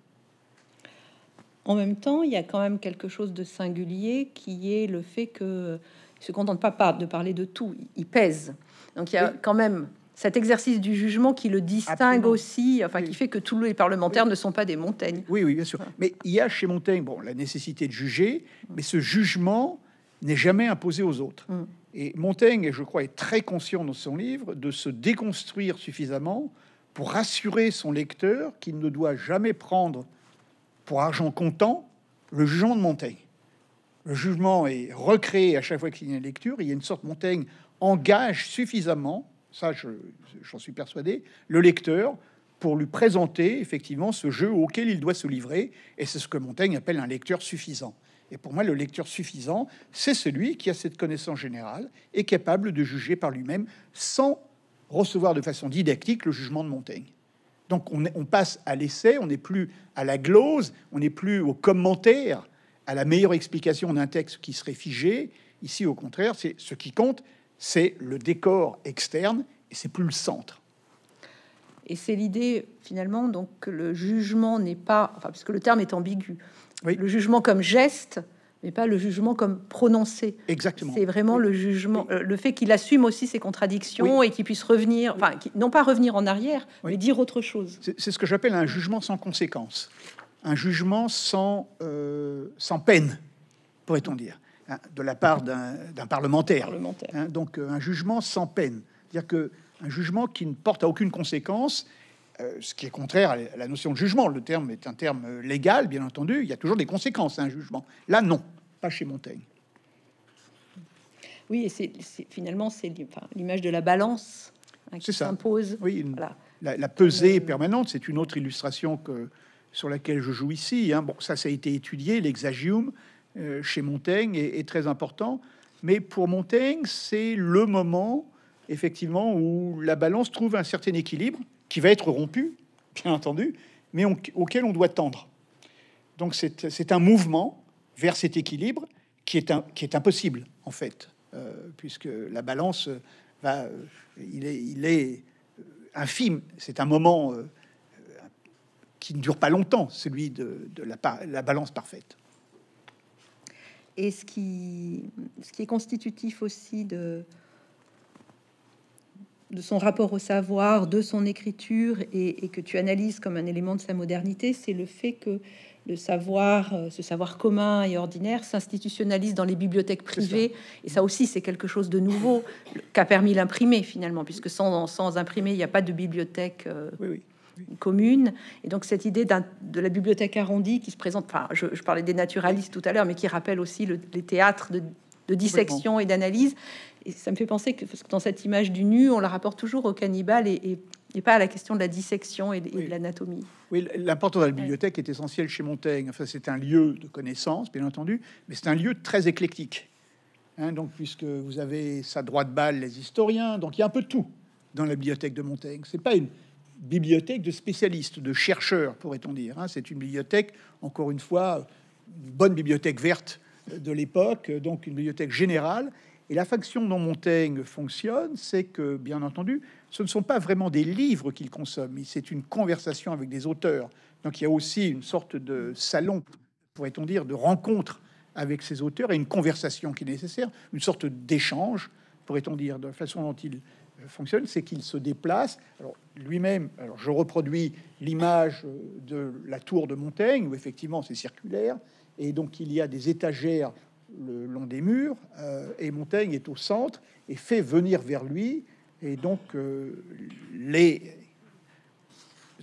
En même temps, il y a quand même quelque chose de singulier qui est le fait que ne se contente pas de parler de tout, il pèse. Donc il y a quand même cet exercice du jugement qui le distingue aussi, enfin qui fait que tous les parlementaires ne sont pas des montagnes. Oui, oui, bien sûr. Mais il y a chez Montaigne, bon, la nécessité de juger, mais ce jugement n'est jamais imposé aux autres. Mm. Et Montaigne, je crois, est très conscient dans son livre de se déconstruire suffisamment pour rassurer son lecteur qu'il ne doit jamais prendre pour argent comptant le jugement de Montaigne. Le jugement est recréé à chaque fois qu'il y a une lecture. Il y a une sorte Montaigne engage suffisamment, ça j'en suis persuadé, le lecteur pour lui présenter effectivement ce jeu auquel il doit se livrer. Et c'est ce que Montaigne appelle un lecteur suffisant. Et pour moi, le lecteur suffisant, c'est celui qui a cette connaissance générale et capable de juger par lui-même sans recevoir de façon didactique le jugement de Montaigne. Donc on, passe à l'essai, on n'est plus à la glose, on n'est plus au commentaire, à la meilleure explication d'un texte qui serait figé. Ici, au contraire, c'est ce qui compte, c'est le décor externe et c'est plus le centre. Et c'est l'idée finalement donc que le jugement n'est pas, enfin, puisque le terme est ambigu, le jugement comme geste, mais pas le jugement comme prononcé. Exactement. C'est vraiment le jugement, euh, le fait qu'il assume aussi ses contradictions et qu'il puisse revenir, enfin, non pas revenir en arrière, mais dire autre chose. C'est ce que j'appelle un jugement sans conséquence, un jugement sans, euh, peine, pourrait-on dire, hein, de la part d'un parlementaire. Hein, donc, euh, un jugement sans peine. C'est-à-dire que un jugement qui ne porte à aucune conséquence euh, ce qui est contraire à la notion de jugement. Le terme est un terme euh, légal, bien entendu. Il y a toujours des conséquences à hein, un jugement. Là, non, pas chez Montaigne. Oui, et c'est finalement c'est l'image de la balance hein, qui s'impose. Oui, la, pesée euh, permanente, c'est une autre illustration que sur laquelle je joue ici. Hein. Bon, ça, ça a été étudié, l'exagium chez Montaigne est, très important, mais pour Montaigne, c'est le moment effectivement où la balance trouve un certain équilibre qui va être rompu, bien entendu, mais on, auquel on doit tendre. Donc c'est un mouvement vers cet équilibre qui est, qui est impossible, en fait, euh, puisque la balance euh, va... Euh, il est, il est infime, c'est un moment qui ne dure pas longtemps, celui de, de la, la balance parfaite. Et ce qui, ce qui est constitutif aussi de, de son rapport au savoir, de son écriture, et, que tu analyses comme un élément de sa modernité, c'est le fait que le savoir, euh, ce savoir commun et ordinaire, s'institutionnalise dans les bibliothèques privées. Et ça aussi, c'est quelque chose de nouveau qu'a permis l'imprimer finalement, puisque sans, sans imprimer, il n'y a pas de bibliothèque. Euh, commune. Et donc cette idée de la bibliothèque arrondie qui se présente, enfin je, parlais des naturalistes tout à l'heure, mais qui rappelle aussi les théâtres de dissection et d'analyse, et ça me fait penser que, dans cette image du nu, on la rapporte toujours au cannibale et, pas à la question de la dissection et de, l'anatomie. Oui, l'importance de la bibliothèque est essentielle chez Montaigne. Enfin, c'est un lieu de connaissance, bien entendu, mais c'est un lieu très éclectique. Hein, donc, puisque vous avez sa droite balle, les historiens, donc il y a un peu de tout dans la bibliothèque de Montaigne. C'est pas une bibliothèque de spécialistes, de chercheurs, pourrait-on dire. Hein. c'est une bibliothèque, encore une fois, une bonne bibliothèque verte de l'époque, donc une bibliothèque générale, et la faction dont Montaigne fonctionne, c'est que, bien entendu, ce ne sont pas vraiment des livres qu'il consomme, mais c'est une conversation avec des auteurs. Donc il y a aussi une sorte de salon, pourrait-on dire, de rencontre avec ces auteurs et une conversation qui est nécessaire, une sorte d'échange, pourrait-on dire, de la façon dont il euh, fonctionne, c'est qu'il se déplace. Alors lui-même, alors je reproduis l'image euh, de la tour de Montaigne où effectivement c'est circulaire et donc il y a des étagères le long des murs, euh, et Montaigne est au centre et fait venir vers lui, et donc euh, les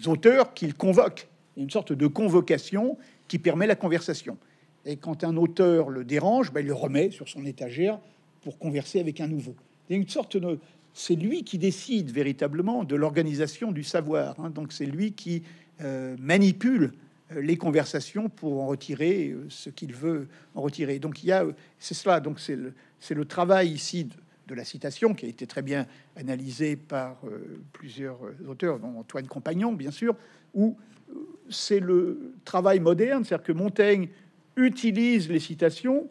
auteurs qu'il convoque, une sorte de convocation qui permet la conversation. Et quand un auteur le dérange, ben, il le remet sur son étagère pour converser avec un nouveau. une sorte c'est lui qui décide véritablement de l'organisation du savoir. Hein. donc c'est lui qui euh, manipule euh, les conversations pour en retirer euh, ce qu'il veut en retirer. Donc il y a, euh, c'est cela, donc c'est le, travail ici de, la citation qui a été très bien analysé par plusieurs auteurs, dont Antoine Compagnon bien sûr, où c'est le travail moderne, c'est-à-dire que Montaigne utilise les citations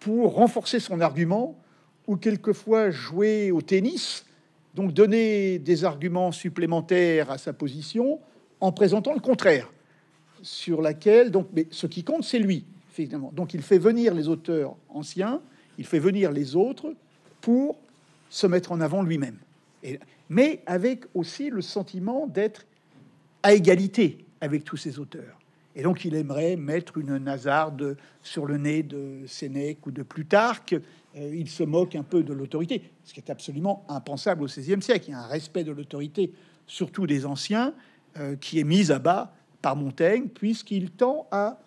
pour renforcer son argument ou quelquefois jouer au tennis, donc donner des arguments supplémentaires à sa position en présentant le contraire sur laquelle, donc, mais ce qui compte, c'est lui, finalement. Donc il fait venir les auteurs anciens, il fait venir les autres pour se mettre en avant lui-même. mais avec aussi le sentiment d'être à égalité avec tous ces auteurs. Et donc il aimerait mettre une nasarde sur le nez de Sénèque ou de Plutarque. Euh, il se moque un peu de l'autorité, ce qui est absolument impensable au XVIe siècle. Il y a un respect de l'autorité, surtout des anciens, euh, qui est mis à bas par Montaigne, puisqu'il tend à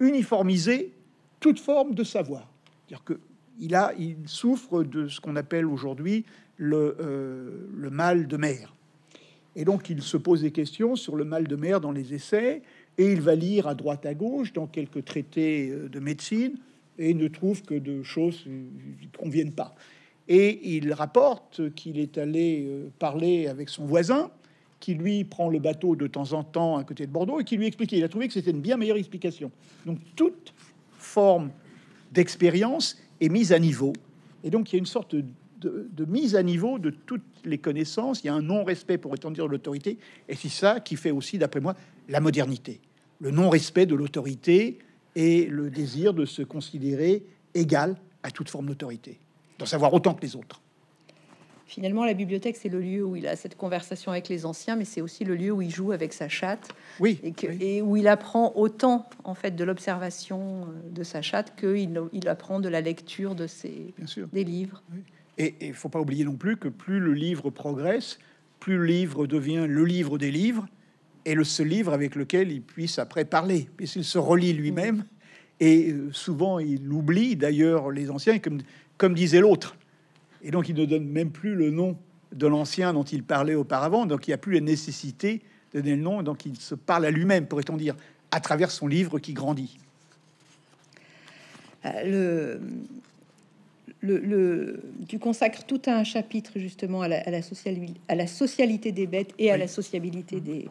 uniformiser toute forme de savoir. dire que il, a, il souffre de ce qu'on appelle aujourd'hui euh, le, mal de mer. Et donc il se pose des questions sur le mal de mer dans les essais, et il va lire à droite à gauche dans quelques traités euh, de médecine, et ne trouve que de choses qui ne conviennent pas. Et il rapporte qu'il est allé euh, parler avec son voisin, qui lui prend le bateau de temps en temps à côté de Bordeaux et qui lui expliquait. Il a trouvé que c'était une bien meilleure explication. Donc toute forme d'expérience est mise à niveau. Et donc il y a une sorte de, mise à niveau de toutes les connaissances. Il y a un non-respect, pour étendre l'autorité. Et c'est ça qui fait aussi, d'après moi, la modernité. Le non-respect de l'autorité et le désir de se considérer égal à toute forme d'autorité, d'en savoir autant que les autres finalement, la bibliothèque, c'est le lieu où il a cette conversation avec les anciens, mais c'est aussi le lieu où il joue avec sa chatte. Oui. Et, et où il apprend autant, en fait, de l'observation euh, de sa chatte qu'il il apprend de la lecture de ses, sûr. des livres. Et il faut pas oublier non plus que plus le livre progresse, plus le livre devient le livre des livres, et le seul livre avec lequel il puisse après parler, puisqu'il se relie lui-même. Et euh, souvent, il oublie d'ailleurs les anciens, comme, comme disait l'autre et donc, il ne donne même plus le nom de l'ancien dont il parlait auparavant. Donc, il n'y a plus la nécessité de donner le nom. Donc, il se parle à lui-même, pourrait-on dire, à travers son livre qui grandit. Euh, le, le, tu consacres tout un chapitre justement à la, socialité des bêtes et à la sociabilité des,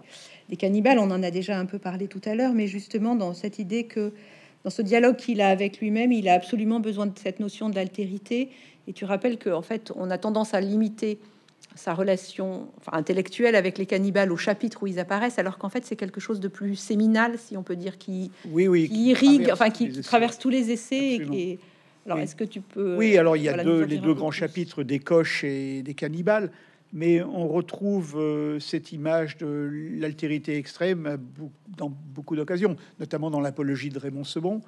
des, cannibales. On en a déjà un peu parlé tout à l'heure, mais justement dans cette idée que dans ce dialogue qu'il a avec lui-même, il a absolument besoin de cette notion d'altérité et tu rappelles qu'en fait, on a tendance à limiter sa relation intellectuelle avec les cannibales au chapitre où ils apparaissent, alors qu'en fait c'est quelque chose de plus séminal, si on peut dire, qui, oui, irrigue, enfin qui traverse tous les essais. Et, alors est-ce que tu peux... Oui, alors il y a deux, les deux grands chapitres des coches et des cannibales, mais on retrouve euh, cette image de l'altérité extrême dans beaucoup d'occasions, notamment dans l'apologie de Raymond Sebon,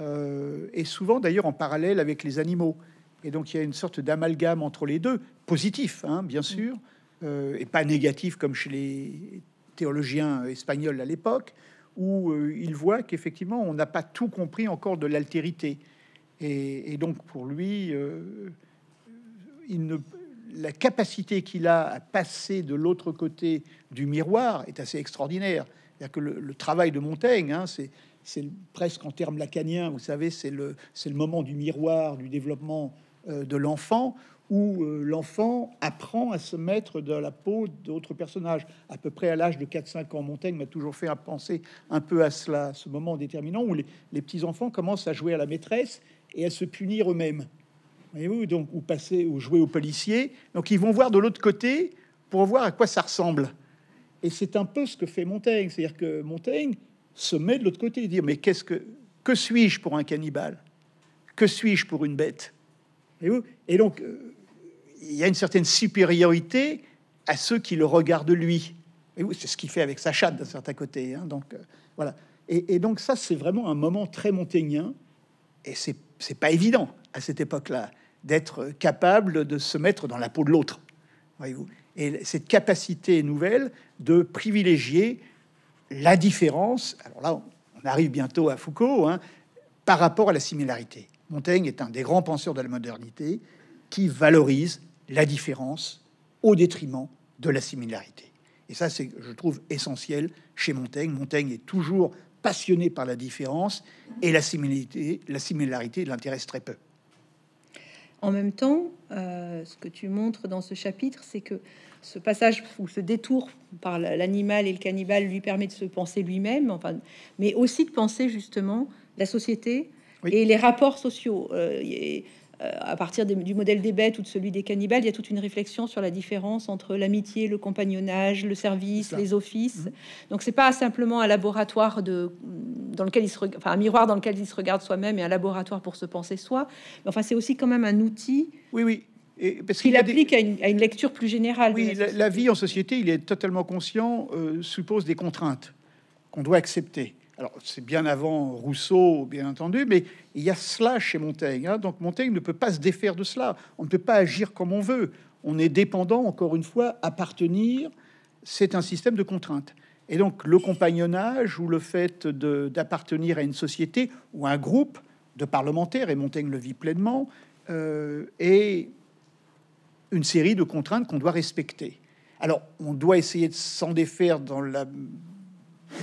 euh, et souvent d'ailleurs en parallèle avec les animaux. Et donc il y a une sorte d'amalgame entre les deux, positif, hein, bien mm. sûr, euh, et pas négatif comme chez les théologiens espagnols à l'époque, où euh, il voit qu'effectivement on n'a pas tout compris encore de l'altérité. Et, donc pour lui, euh, il ne, la capacité qu'il a à passer de l'autre côté du miroir est assez extraordinaire. cest que le, travail de Montaigne, hein, c'est presque en termes lacaniens, vous savez, c'est le, le moment du miroir, du développement euh, de l'enfant où euh, l'enfant apprend à se mettre dans la peau d'autres personnages. À peu près à l'âge de 4-5 ans, Montaigne m'a toujours fait penser un peu à cela, ce moment déterminant où les, petits-enfants commencent à jouer à la maîtresse et à se punir eux-mêmes. Voyez-vous, donc, ou passer, ou jouer aux policiers. Donc, ils vont voir de l'autre côté pour voir à quoi ça ressemble. Et c'est un peu ce que fait Montaigne. C'est-à-dire que Montaigne se met de l'autre côté et dit, mais qu'est-ce que... Que suis-je pour un cannibale Que suis-je pour une bête et donc, euh, il y a une certaine supériorité à ceux qui le regardent lui. Et c'est ce qu'il fait avec sa chatte d'un certain côté. Hein. donc, euh, voilà. Et, donc, ça, c'est vraiment un moment très montaignien. Et c'est n'est pas évident à cette époque-là d'être capable de se mettre dans la peau de l'autre. Voyez-vous Et cette capacité nouvelle de privilégier la différence, alors là, on arrive bientôt à Foucault, hein, par rapport à la similarité. Montaigne est un des grands penseurs de la modernité qui valorise la différence au détriment de la similarité. Et ça, c'est, je trouve, essentiel chez Montaigne. Montaigne est toujours passionné par la différence et la similarité, la similarité l'intéresse très peu. En même temps, euh, ce que tu montres dans ce chapitre, c'est que ce passage ou ce détour par l'animal et le cannibale lui permet de se penser lui-même, enfin, mais aussi de penser justement la société, et les rapports sociaux. et, euh, euh, à partir du modèle des bêtes ou de celui des cannibales, il y a toute une réflexion sur la différence entre l'amitié, le compagnonnage, le service, les offices. Donc mmh. Donc c'est pas simplement un laboratoire de, dans lequel il se, enfin, un miroir dans lequel il se regarde soi-même et un laboratoire pour se penser soi. Mais enfin c'est aussi quand même un outil. Oui, oui. parce qu'il applique à, une, lecture plus générale. Oui, la, vie en société, il est totalement conscient, euh, suppose des contraintes qu'on doit accepter c'est bien avant Rousseau, bien entendu, mais il y a cela chez Montaigne. Hein. Donc, Montaigne ne peut pas se défaire de cela. On ne peut pas agir comme on veut. On est dépendant, encore une fois, appartenir, c'est un système de contraintes. Et donc, le compagnonnage ou le fait d'appartenir à une société ou à un groupe de parlementaires, et Montaigne le vit pleinement, euh, est une série de contraintes qu'on doit respecter. Alors, on doit essayer de s'en défaire dans la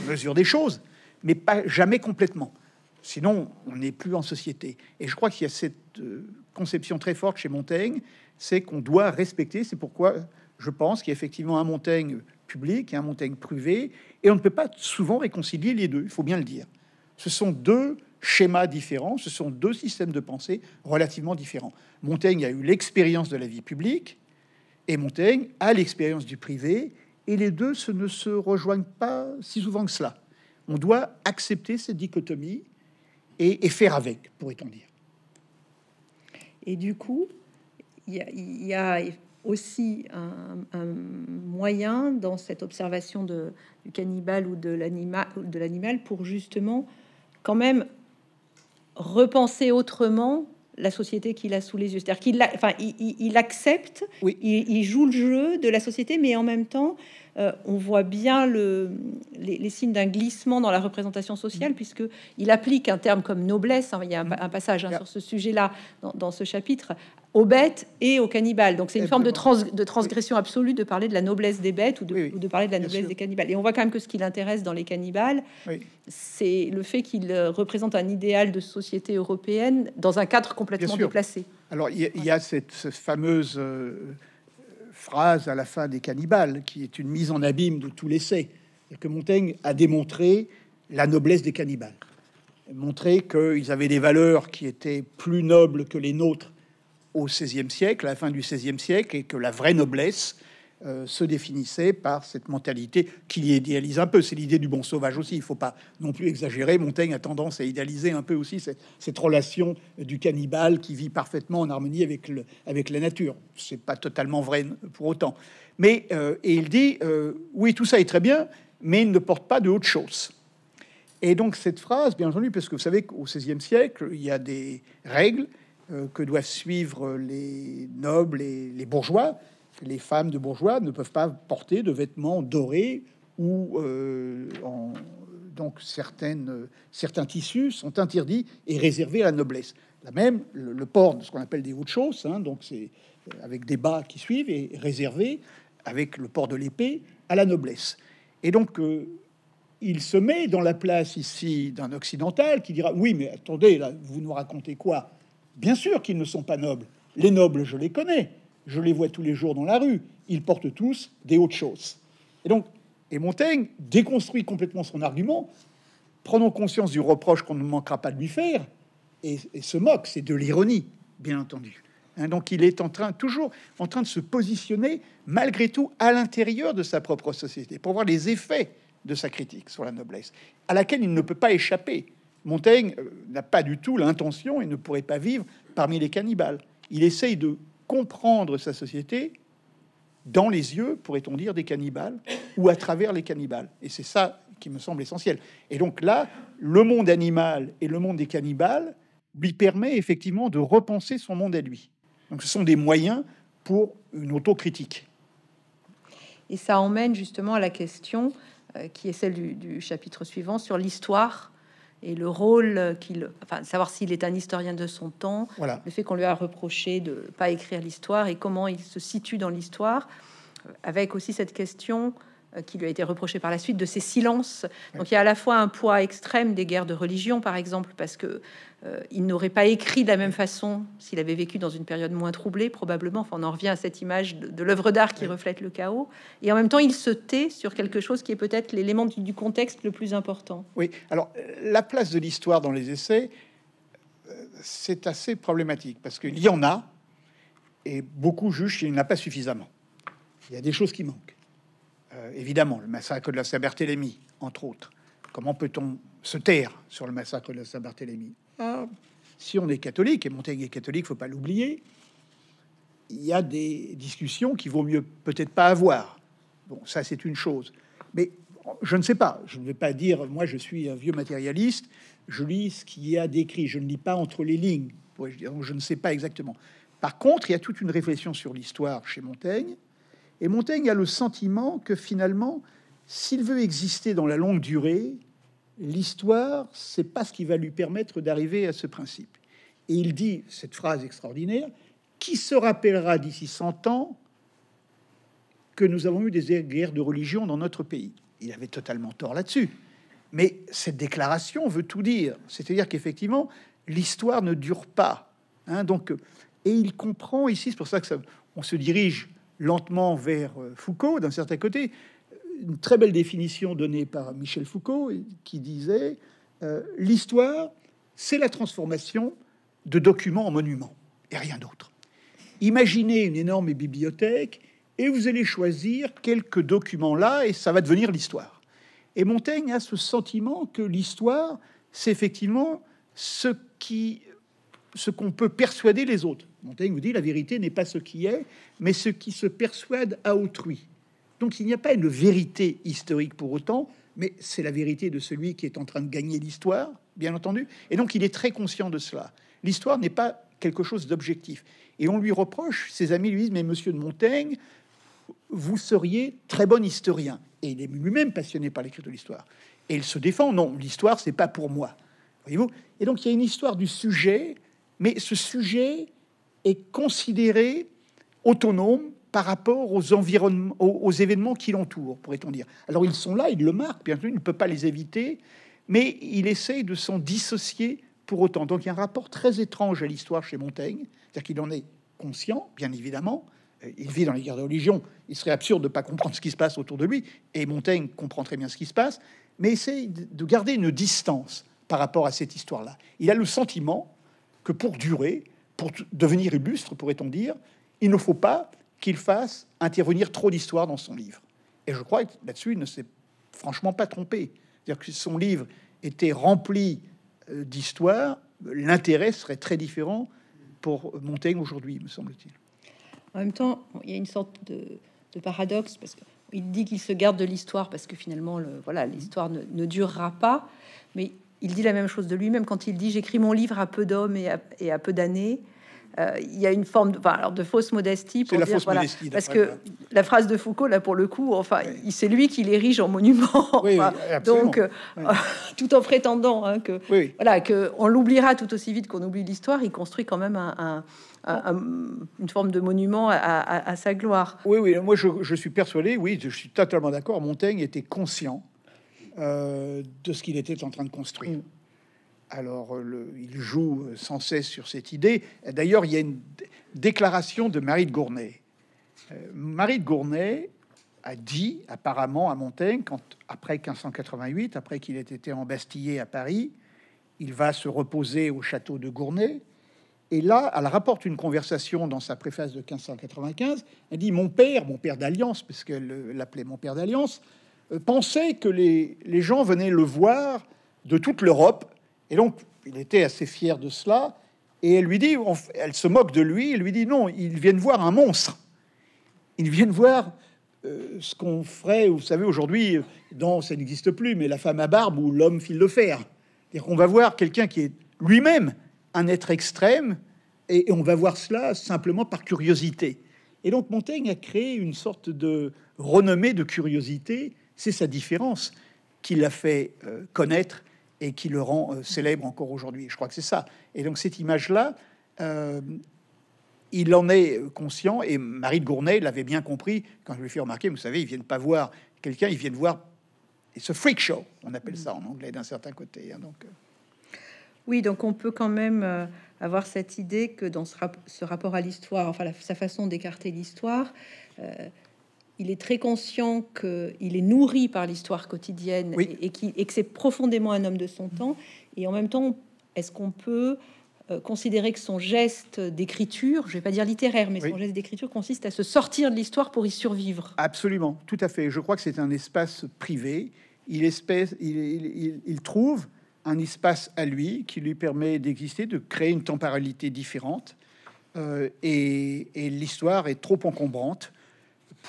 mesure des choses, mais pas jamais complètement. Sinon, on n'est plus en société. Et je crois qu'il y a cette euh, conception très forte chez Montaigne, c'est qu'on doit respecter. C'est pourquoi je pense qu'il y a effectivement un Montaigne public et un Montaigne privé, et on ne peut pas souvent réconcilier les deux. Il faut bien le dire. Ce sont deux schémas différents, ce sont deux systèmes de pensée relativement différents. Montaigne a eu l'expérience de la vie publique et Montaigne a l'expérience du privé, et les deux se ne se rejoignent pas si souvent que cela. On doit accepter cette dichotomie et, faire avec, pourrait-on dire. Et du coup, il y, a aussi un, moyen dans cette observation de, du cannibale ou de l'animal pour justement quand même repenser autrement la société qu'il a sous les yeux. C'est-à-dire qu'il accepte, il, joue le jeu de la société, mais en même temps, euh, on voit bien les, signes d'un glissement dans la représentation sociale, mm-hmm. puisque il applique un terme comme noblesse. Hein, il y a un, mm-hmm. passage hein, sur ce sujet-là dans, ce chapitre aux bêtes et aux cannibales. Donc c'est une forme de, transgression absolue de parler de la noblesse des bêtes ou de, parler de la noblesse des cannibales. Et on voit quand même que ce qui l'intéresse dans les cannibales, c'est le fait qu'il euh, représente un idéal de société européenne dans un cadre complètement déplacé. Alors il y, a, cette, fameuse euh, phrase à la fin des cannibales, qui est une mise en abîme de tout l'essai, que Montaigne a démontré la noblesse des cannibales, montré qu'ils avaient des valeurs qui étaient plus nobles que les nôtres au XVIe siècle, à la fin du XVIe siècle, et que la vraie noblesse, euh, se définissait par cette mentalité qui idéalise un peu. C'est l'idée du bon sauvage aussi. Il ne faut pas non plus exagérer. Montaigne a tendance à idéaliser un peu aussi cette, relation du cannibale qui vit parfaitement en harmonie avec, la nature. n'est pas totalement vrai pour autant. Mais euh, et il dit euh, oui, tout ça est très bien, mais il ne porte pas de haute chose. Et donc cette phrase, bien entendu, parce que vous savez qu'au XVIe siècle, il y a des règles que doivent suivre les nobles et les bourgeois les femmes de bourgeois ne peuvent pas porter de vêtements dorés ou euh, en, donc certains tissus sont interdits et réservés à la noblesse. La même, le, port de ce qu'on appelle des hauts hein, donc c'est euh, avec des bas qui suivent, est réservé avec le port de l'épée à la noblesse. Et donc, euh, il se met dans la place ici d'un occidental qui dira Oui, mais attendez, là, vous nous racontez quoi Bien sûr qu'ils ne sont pas nobles. Les nobles, je les connais je les vois tous les jours dans la rue, ils portent tous des hautes choses. Et donc, et Montaigne déconstruit complètement son argument, prenant conscience du reproche qu'on ne manquera pas de lui faire, et, se moque, c'est de l'ironie, bien entendu. Hein, donc il est en train, toujours en train de se positionner, malgré tout, à l'intérieur de sa propre société, pour voir les effets de sa critique sur la noblesse, à laquelle il ne peut pas échapper. Montaigne euh, n'a pas du tout l'intention et ne pourrait pas vivre parmi les cannibales. Il essaye de comprendre sa société dans les yeux, pourrait-on dire, des cannibales ou à travers les cannibales. Et c'est ça qui me semble essentiel. Et donc là, le monde animal et le monde des cannibales lui permet effectivement de repenser son monde à lui. Donc ce sont des moyens pour une autocritique. Et ça emmène justement à la question euh, qui est celle du, du chapitre suivant sur l'histoire et le rôle qu'il, enfin, savoir s'il est un historien de son temps, le fait qu'on lui a reproché de pas écrire l'histoire et comment il se situe dans l'histoire, avec aussi cette question euh, qui lui a été reproché par la suite de ses silences. Donc il y a à la fois un poids extrême des guerres de religion, par exemple, parce que euh, il n'aurait pas écrit de la même façon s'il avait vécu dans une période moins troublée, probablement. Enfin, on en revient à cette image de, l'œuvre d'art qui reflète le chaos. Et en même temps, il se tait sur quelque chose qui est peut-être l'élément du, contexte le plus important. Oui, alors euh, la place de l'histoire dans les essais, c'est assez problématique parce qu'il y en a et beaucoup jugent qu'il n'y en a pas suffisamment. Il y a des choses qui manquent. Euh, évidemment, le massacre de la Saint-Barthélemy, entre autres. Comment peut-on se taire sur le massacre de la Saint-Barthélemy ah, Si on est catholique, et Montaigne est catholique, faut pas l'oublier, il y a des discussions qui vaut mieux peut-être pas avoir. Bon, ça c'est une chose. Mais je ne sais pas, je ne vais pas dire, moi je suis un vieux matérialiste, je lis ce qu'il y a décrit, je ne lis pas entre les lignes, je ne sais pas exactement. Par contre, il y a toute une réflexion sur l'histoire chez Montaigne, et Montaigne a le sentiment que finalement, s'il veut exister dans la longue durée, l'histoire, c'est pas ce qui va lui permettre d'arriver à ce principe. Et il dit cette phrase extraordinaire qui se rappellera d'ici 100 ans que nous avons eu des guerres de religion dans notre pays Il avait totalement tort là-dessus. Mais cette déclaration veut tout dire. C'est-à-dire qu'effectivement, l'histoire ne dure pas. Hein, donc, et il comprend ici, c'est pour ça que ça, on se dirige lentement vers euh, Foucault d'un certain côté. Une très belle définition donnée par Michel Foucault qui disait euh, l'histoire, c'est la transformation de documents en monuments et rien d'autre. Imaginez une énorme bibliothèque et vous allez choisir quelques documents là et ça va devenir l'histoire. Et Montaigne a ce sentiment que l'histoire, c'est effectivement ce qui ce qu'on peut persuader les autres. Montaigne vous dit la vérité n'est pas ce qui est, mais ce qui se persuade à autrui. Donc il n'y a pas une vérité historique pour autant, mais c'est la vérité de celui qui est en train de gagner l'histoire, bien entendu. Et donc il est très conscient de cela. L'histoire n'est pas quelque chose d'objectif. Et on lui reproche, ses amis lui disent, mais monsieur de Montaigne, vous seriez très bon historien. Et il est lui-même passionné par l'écriture de l'histoire. Et il se défend, non, l'histoire, ce n'est pas pour moi. Voyez-vous Et donc il y a une histoire du sujet, mais ce sujet est considéré autonome par rapport aux, environnements, aux, événements qui l'entourent, pourrait-on dire. Alors ils sont là, ils le marquent, bien sûr, il ne peut pas les éviter, mais il essaye de s'en dissocier pour autant. Donc il y a un rapport très étrange à l'histoire chez Montaigne, c'est-à-dire qu'il en est conscient, bien évidemment. Euh, il vit dans les guerres de religion, il serait absurde de ne pas comprendre ce qui se passe autour de lui, et Montaigne comprend très bien ce qui se passe, mais essaye de garder une distance par rapport à cette histoire-là. Il a le sentiment que pour durer, pour devenir illustre, pourrait-on dire, il ne faut pas qu'il fasse intervenir trop d'histoire dans son livre. Et je crois que là-dessus, il ne s'est franchement pas trompé. C'est-à-dire que si son livre était rempli euh, d'histoire, l'intérêt serait très différent pour Montaigne aujourd'hui, me semble-t-il. En même temps, il y a une sorte de, paradoxe parce qu'il dit qu'il se garde de l'histoire parce que finalement, le, voilà, l'histoire ne, ne, durera pas. Mais il dit la même chose de lui-même quand il dit j'écris mon livre à peu d'hommes et, à peu d'années. Euh, il y a une forme de, fausse modestie pour dire, voilà, parce que la phrase de Foucault là pour le coup, enfin, c'est lui qui l'érige en monument, donc euh, tout en prétendant hein, que voilà que on l'oubliera tout aussi vite qu'on oublie l'histoire, il construit quand même une forme de monument à, sa gloire. Oui, oui, moi je, je suis persuadé, oui, je suis totalement d'accord. Montaigne était conscient euh, de ce qu'il était en train de construire. Alors, euh, le, il joue sans cesse sur cette idée. D'ailleurs, il y a une déclaration de Marie de Gournay. Euh, Marie de Gournay a dit, apparemment, à Montaigne, quand, après 1588, après qu'il ait été embastillé à Paris, il va se reposer au château de Gournay. Et là, elle rapporte une conversation dans sa préface de 1595. Elle dit Mon père, mon père d'alliance, parce qu'elle l'appelait mon père d'alliance, euh, pensait que les, gens venaient le voir de toute l'Europe. Et donc, il était assez fier de cela. Et elle lui dit, elle se moque de lui, elle lui dit non, ils viennent voir un monstre. Ils viennent voir euh, ce qu'on ferait, vous savez, aujourd'hui, dans euh, ça n'existe plus, mais la femme à barbe ou l'homme fil de fer. On va voir quelqu'un qui est lui-même un être extrême, et, on va voir cela simplement par curiosité. Et donc Montaigne a créé une sorte de renommée de curiosité c'est sa différence qui l'a fait euh, connaître et qui le rend euh, célèbre encore aujourd'hui. Je crois que c'est ça. Et donc cette image-là, euh, il en est conscient, et Marie de Gournay l'avait bien compris quand je lui fais remarquer, vous savez, ils viennent pas voir quelqu'un, ils viennent voir ce freak show, on appelle ça en anglais d'un certain côté. Hein, donc, oui, donc on peut quand même avoir cette idée que dans ce, rapport à l'histoire, enfin sa façon d'écarter l'histoire, il est très conscient qu'il est nourri par l'histoire quotidienne et, qui, est que c'est profondément un homme de son temps. Et en même temps, est-ce qu'on peut euh, considérer que son geste d'écriture, je vais pas dire littéraire, mais son geste d'écriture consiste à se sortir de l'histoire pour y survivre Absolument, tout à fait. Je crois que c'est un espace privé. Il, espèce, il, trouve un espace à lui qui lui permet d'exister, de créer une temporalité différente. Euh, et l'histoire est trop encombrante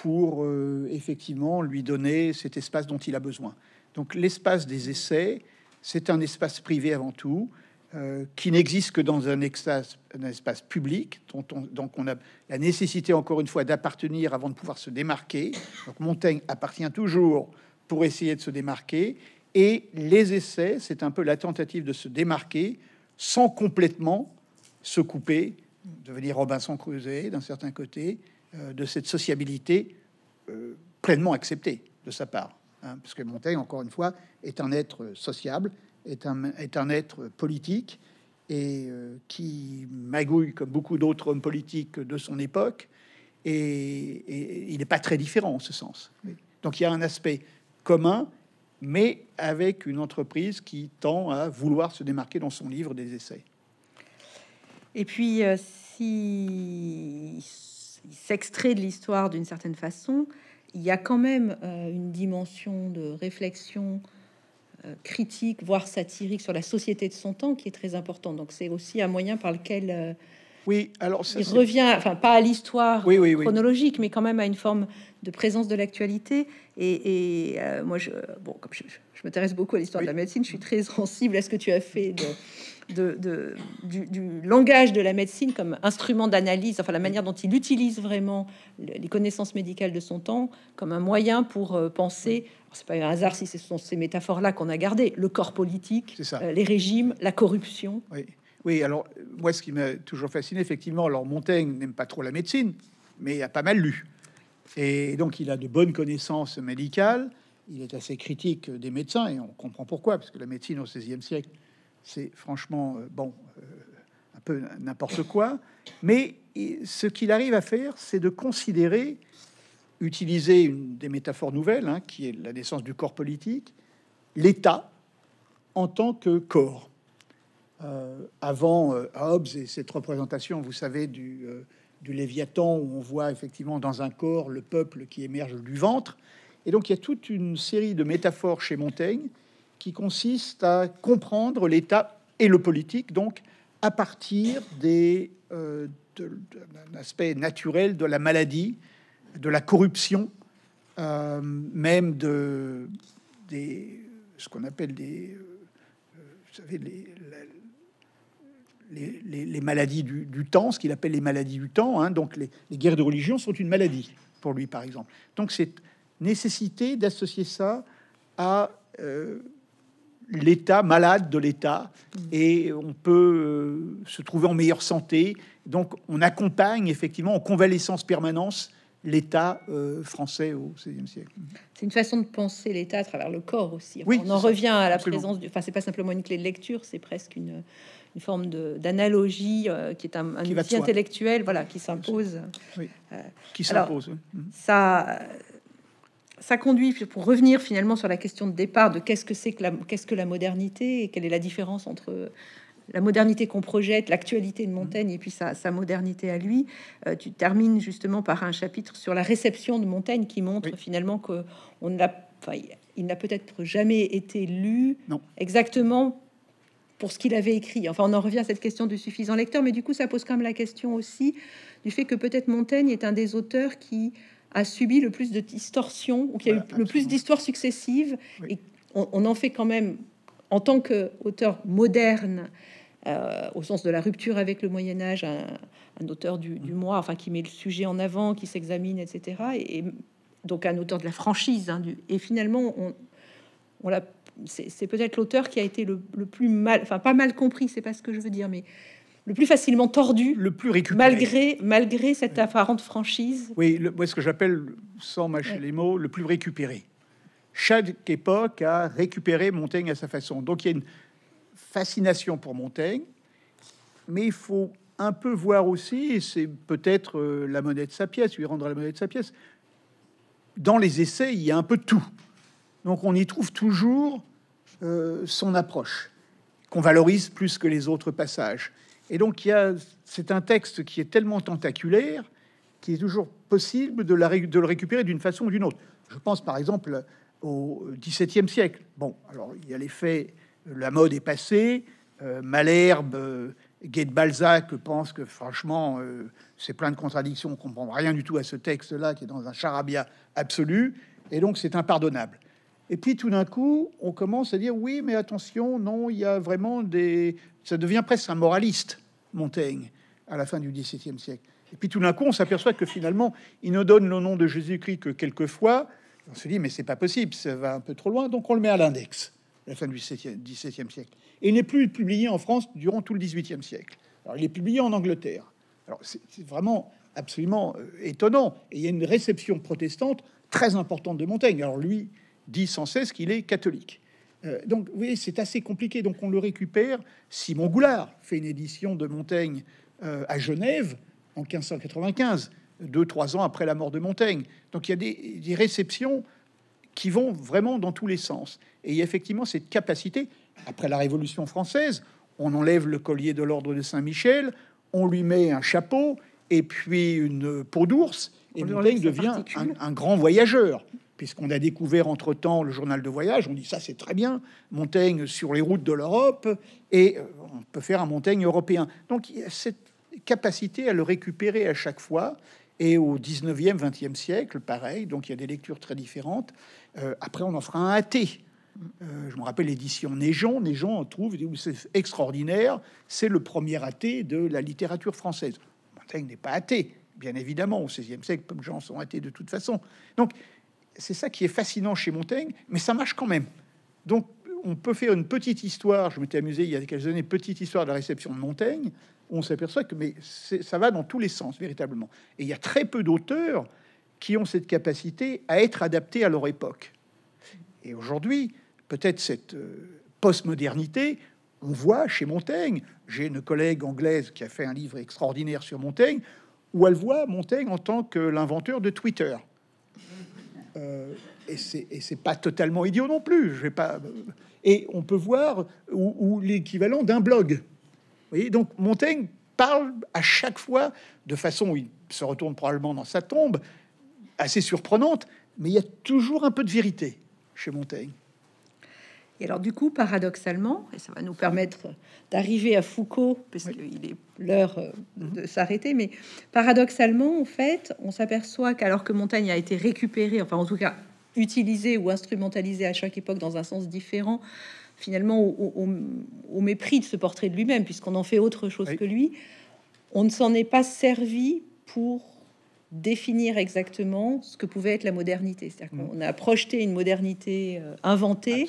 pour euh, effectivement lui donner cet espace dont il a besoin. Donc l'espace des essais, c'est un espace privé avant tout, euh, qui n'existe que dans un, espace, public, dont on, donc on a la nécessité encore une fois d'appartenir avant de pouvoir se démarquer. Donc Montaigne appartient toujours pour essayer de se démarquer, et les essais, c'est un peu la tentative de se démarquer sans complètement se couper, devenir Robinson Crusoe d'un certain côté, euh, de cette sociabilité euh, pleinement acceptée de sa part. Hein, parce que Montaigne, encore une fois, est un être sociable, est un, est un être politique, et euh, qui magouille comme beaucoup d'autres hommes politiques de son époque. Et, il n'est pas très différent en ce sens. Donc il y a un aspect commun, mais avec une entreprise qui tend à vouloir se démarquer dans son livre des essais. Et puis, si il s'extrait de l'histoire d'une certaine façon, il y a quand même euh, une dimension de réflexion euh, critique, voire satirique sur la société de son temps qui est très importante. Donc c'est aussi un moyen par lequel euh, oui, alors il revient, enfin pas à l'histoire chronologique, mais quand même à une forme de présence de l'actualité. Et, euh, moi, je, bon, comme je, m'intéresse beaucoup à l'histoire de la médecine, je suis très sensible à ce que tu as fait de, du, langage de la médecine comme instrument d'analyse, enfin la manière dont il utilise vraiment les connaissances médicales de son temps comme un moyen pour euh, penser c'est pas un hasard si ce sont ces métaphores-là qu'on a gardées. Le corps politique, euh, les régimes, la corruption. Oui, oui alors moi, ce qui m'a toujours fasciné, effectivement, alors Montaigne n'aime pas trop la médecine, mais il a pas mal lu. Et donc, il a de bonnes connaissances médicales. Il est assez critique des médecins, et on comprend pourquoi, parce que la médecine au XVIe siècle, c'est franchement, euh, bon, euh, un peu n'importe quoi. Mais ce qu'il arrive à faire, c'est de considérer, utiliser une des métaphores nouvelles, hein, qui est la naissance du corps politique, l'État en tant que corps. Euh, avant euh, Hobbes et cette représentation, vous savez, du, euh, du Léviathan, où on voit effectivement dans un corps le peuple qui émerge du ventre. Et donc il y a toute une série de métaphores chez Montaigne qui consiste à comprendre l'État et le politique, donc à partir des, d'un aspect naturel de la maladie, de la corruption, même de des, ce qu'on appelle des, vous savez, les, les, maladies du, temps, ce qu'il appelle les maladies du temps. Hein. donc les, guerres de religion sont une maladie pour lui, par exemple. Donc cette nécessité d'associer ça à euh, l'État malade de l'État, et on peut euh, se trouver en meilleure santé. Donc on accompagne effectivement en convalescence permanence l'État euh, français au XVIe siècle. C'est une façon de penser l'État à travers le corps aussi. oui, on en revient à la présence du. Enfin, c'est pas simplement une clé de lecture, c'est presque une une forme d'analogie euh, qui est un, outil intellectuel, voilà, qui s'impose. Euh, qui s'impose. Mhm. Ça, euh, ça conduit pour revenir finalement sur la question de départ de qu'est-ce que c'est que la qu'est-ce que la modernité et quelle est la différence entre la modernité qu'on projette, l'actualité de Montaigne mhm. et puis sa, sa modernité à lui. tu termines justement par un chapitre sur la réception de Montaigne qui montre finalement que on l'a, enfin, il n'a peut-être jamais été lu exactement pour ce qu'il avait écrit. Enfin, on en revient à cette question du suffisant lecteur, mais du coup, ça pose quand même la question aussi du fait que peut-être Montaigne est un des auteurs qui a subi le plus de distorsions ou qui a eu le plus d'histoires successives. Et on, en fait quand même, en tant qu'auteur moderne, euh, au sens de la rupture avec le Moyen Âge, un, auteur du, du, mm. mois, enfin qui met le sujet en avant, qui s'examine, etc. Et, donc un auteur de la franchise. Hein, du, et finalement, on, on l'a c'est peut-être l'auteur qui a été le, plus mal, enfin pas mal compris, c'est pas ce que je veux dire, mais le plus facilement tordu, le plus récupéré, malgré, cette apparente franchise. Oui, le, moi, ce que j'appelle, sans mâcher les mots, le plus récupéré. Chaque époque a récupéré Montaigne à sa façon. Donc il y a une fascination pour Montaigne, mais il faut un peu voir aussi, et c'est peut-être euh, la monnaie de sa pièce, lui rendre la monnaie de sa pièce. Dans les essais, il y a un peu tout. Donc on y trouve toujours euh, son approche, qu'on valorise plus que les autres passages. Et donc il y a, c'est un texte qui est tellement tentaculaire qu'il est toujours possible de, la, de le récupérer d'une façon ou d'une autre. Je pense par exemple au XVIIe siècle. Bon, alors il y a l'effet, la mode est passée, euh, Malherbe, euh, Balzac pense que franchement, euh, c'est plein de contradictions, on comprend rien du tout à ce texte-là qui est dans un charabia absolu, et donc c'est impardonnable. Et puis tout d'un coup, on commence à dire oui, mais attention, non, il y a vraiment des. Ça devient presque un moraliste, Montaigne, à la fin du XVIIe siècle. Et puis tout d'un coup, on s'aperçoit que finalement, il ne donne le nom de Jésus-Christ que quelques fois. On se dit, mais c'est pas possible, ça va un peu trop loin, donc on le met à l'index, à la fin du XVIIe siècle. Et il n'est plus publié en France durant tout le XVIIIe siècle. Alors il est publié en Angleterre. Alors c'est vraiment absolument euh, étonnant. Et il y a une réception protestante très importante de Montaigne. Alors lui, dit sans cesse qu'il est catholique. Euh, donc, vous voyez, c'est assez compliqué. Donc, on le récupère. Simon Goulard fait une édition de Montaigne euh, à Genève en 1595, deux, trois ans après la mort de Montaigne. Donc, il y a des, réceptions qui vont vraiment dans tous les sens. Et il y a effectivement cette capacité. Après la Révolution française, on enlève le collier de l'ordre de Saint-Michel, on lui met un chapeau et puis une peau d'ours, et Montaigne devient un, un grand voyageur puisqu'on a découvert entre-temps le journal de voyage, on dit ça c'est très bien, Montaigne sur les routes de l'Europe, et euh, on peut faire un Montaigne européen. Donc il y a cette capacité à le récupérer à chaque fois, et au 19e, 20e siècle, pareil, donc il y a des lectures très différentes. Euh, après on en fera un athée. Euh, je me rappelle l'édition Neigeon. Neigeon, on trouve, c'est extraordinaire, c'est le premier athée de la littérature française. Montaigne n'est pas athée, bien évidemment, au 16e siècle, comme gens sont athées de toute façon. Donc, c'est ça qui est fascinant chez Montaigne, mais ça marche quand même. Donc, on peut faire une petite histoire. Je m'étais amusé il y a quelques années, petite histoire de la réception de Montaigne. On s'aperçoit que mais ça va dans tous les sens, véritablement. Et il y a très peu d'auteurs qui ont cette capacité à être adaptés à leur époque. Et aujourd'hui, peut-être cette euh, postmodernité, on voit chez Montaigne. J'ai une collègue anglaise qui a fait un livre extraordinaire sur Montaigne, où elle voit Montaigne en tant que l'inventeur de Twitter. Euh, et c'est pas totalement idiot non plus. pas. Euh, et on peut voir ou, l'équivalent d'un blog. Vous donc Montaigne parle à chaque fois de façon où il se retourne probablement dans sa tombe, assez surprenante, mais il y a toujours un peu de vérité chez Montaigne. Et alors, du coup, paradoxalement, et ça va nous permettre d'arriver à Foucault, parce qu'il est l'heure euh, de s'arrêter, mais paradoxalement, en fait, on s'aperçoit qu'alors que Montaigne a été récupéré, enfin, en tout cas, utilisé ou instrumentalisé à chaque époque dans un sens différent, finalement, au, mépris de ce portrait de lui-même, puisqu'on en fait autre chose que lui, on ne s'en est pas servi pour définir exactement ce que pouvait être la modernité. C'est-à-dire mm. qu'on a projeté une modernité euh, inventée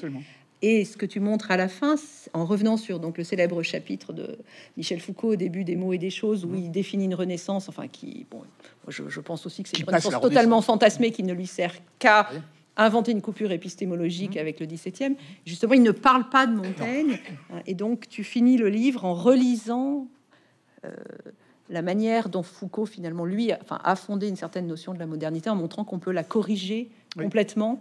et ce que tu montres à la fin, en revenant sur donc le célèbre chapitre de Michel Foucault au début des mots et des choses, où mm. il définit une renaissance, enfin qui, je, pense aussi que c'est une renaissance totalement fantasmée qui ne lui sert qu'à inventer une coupure épistémologique mm. avec le 17e. Justement, il ne parle pas de Montaigne, et donc tu finis le livre en relisant. Euh, la manière dont Foucault finalement lui enfin, a fondé une certaine notion de la modernité en montrant qu'on peut la corriger complètement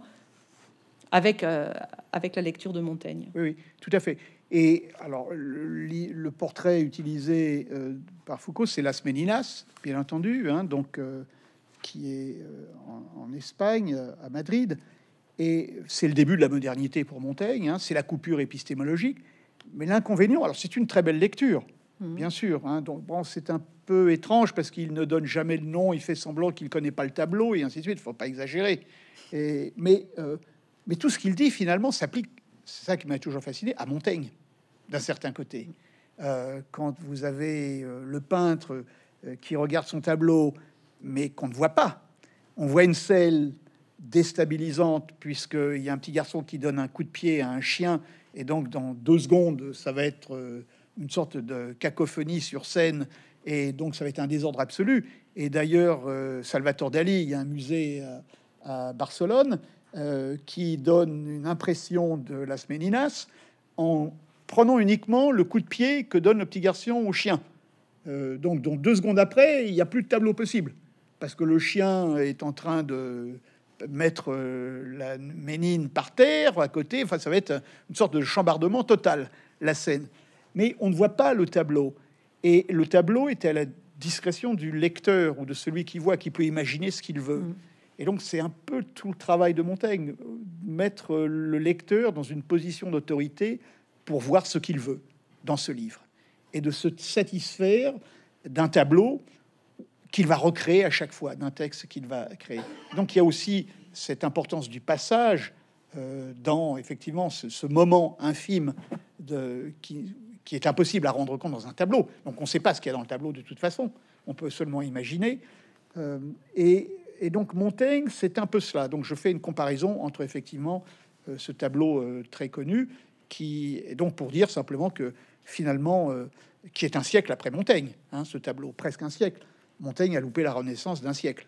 avec, euh, avec la lecture de Montaigne. Oui, oui, tout à fait. Et alors, le, portrait utilisé euh, par Foucault, c'est Las Meninas, bien entendu, hein, donc, euh, qui est en, Espagne, à Madrid. Et c'est le début de la modernité pour Montaigne, hein, c'est la coupure épistémologique. Mais l'inconvénient, alors c'est une très belle lecture, mm. bien sûr. Hein. donc, bon, c'est un peu étrange parce qu'il ne donne jamais le nom, il fait semblant qu'il connaît pas le tableau et ainsi de suite. Faut pas exagérer. Et, mais mais tout ce qu'il dit, finalement, s'applique, c'est ça qui m'a toujours fasciné, à Montaigne, d'un certain côté. Euh, quand vous avez euh, le peintre euh, qui regarde son tableau, mais qu'on ne voit pas, on voit une selle déstabilisante, puisqu'il y a un petit garçon qui donne un coup de pied à un chien, et donc dans deux secondes, ça va être une sorte de cacophonie sur scène, et donc ça va être un désordre absolu. Et d'ailleurs, Salvatore Dali, il y a un musée à Barcelone, euh, qui donne une impression de Las Meninas en prenant uniquement le coup de pied que donne le petit garçon au chien. Euh, donc, deux secondes après, il n'y a plus de tableau possible parce que le chien est en train de mettre euh, la ménine par terre à côté. Enfin, ça va être une sorte de chambardement total la scène. Mais on ne voit pas le tableau et le tableau est à la discrétion du lecteur ou de celui qui voit, qui peut imaginer ce qu'il veut. Mm. Et donc, c'est un peu tout le travail de Montaigne, mettre le lecteur dans une position d'autorité pour voir ce qu'il veut dans ce livre et de se satisfaire d'un tableau qu'il va recréer à chaque fois, d'un texte qu'il va créer. Donc, il y a aussi cette importance du passage euh, dans effectivement ce, moment infime de, qui, est impossible à rendre compte dans un tableau. Donc, on ne sait pas ce qu'il y a dans le tableau de toute façon. On peut seulement imaginer. Euh, et et donc Montaigne, c'est un peu cela. Donc je fais une comparaison entre effectivement euh, ce tableau euh, très connu, qui est donc pour dire simplement que finalement, euh, qui est un siècle après Montaigne, hein, ce tableau, presque un siècle. Montaigne a loupé la renaissance d'un siècle,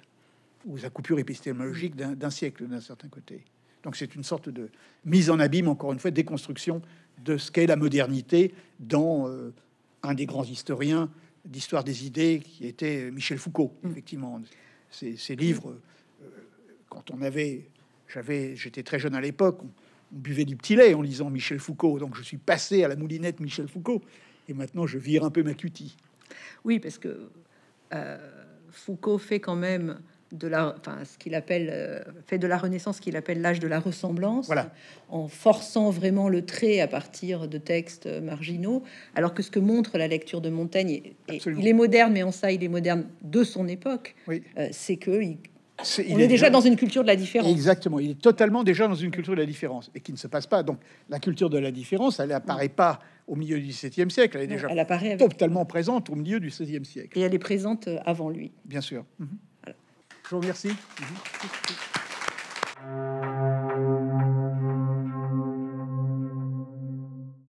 ou sa coupure épistémologique d'un siècle d'un certain côté. Donc c'est une sorte de mise en abîme, encore une fois, déconstruction de ce qu'est la modernité dans un des grands historiens d'histoire des idées qui était Michel Foucault, mm. effectivement ces, livres. Euh, quand on avait, j'avais, j'étais très jeune à l'époque, on, buvait du petit lait en lisant Michel Foucault. Donc je suis passé à la moulinette Michel Foucault. Et maintenant, je vire un peu ma cutie. Oui, parce que euh, Foucault fait quand même de la, enfin, ce qu'il appelle, euh, fait de la Renaissance, qu'il appelle l'âge de la ressemblance, en forçant vraiment le trait à partir de textes euh, marginaux, alors que ce que montre la lecture de Montaigne, il est moderne, mais en ça, il est moderne de son époque, euh, c'est que il, est, déjà dans une culture de la différence. Exactement, il est totalement déjà dans une culture de la différence et qui ne se passe pas. Donc la culture de la différence, elle n'apparaît pas au milieu du 17e siècle, elle est déjà apparaît totalement présente au milieu du 16e siècle. Et elle est présente avant lui. Bien sûr. Mhm. Je vous remercie.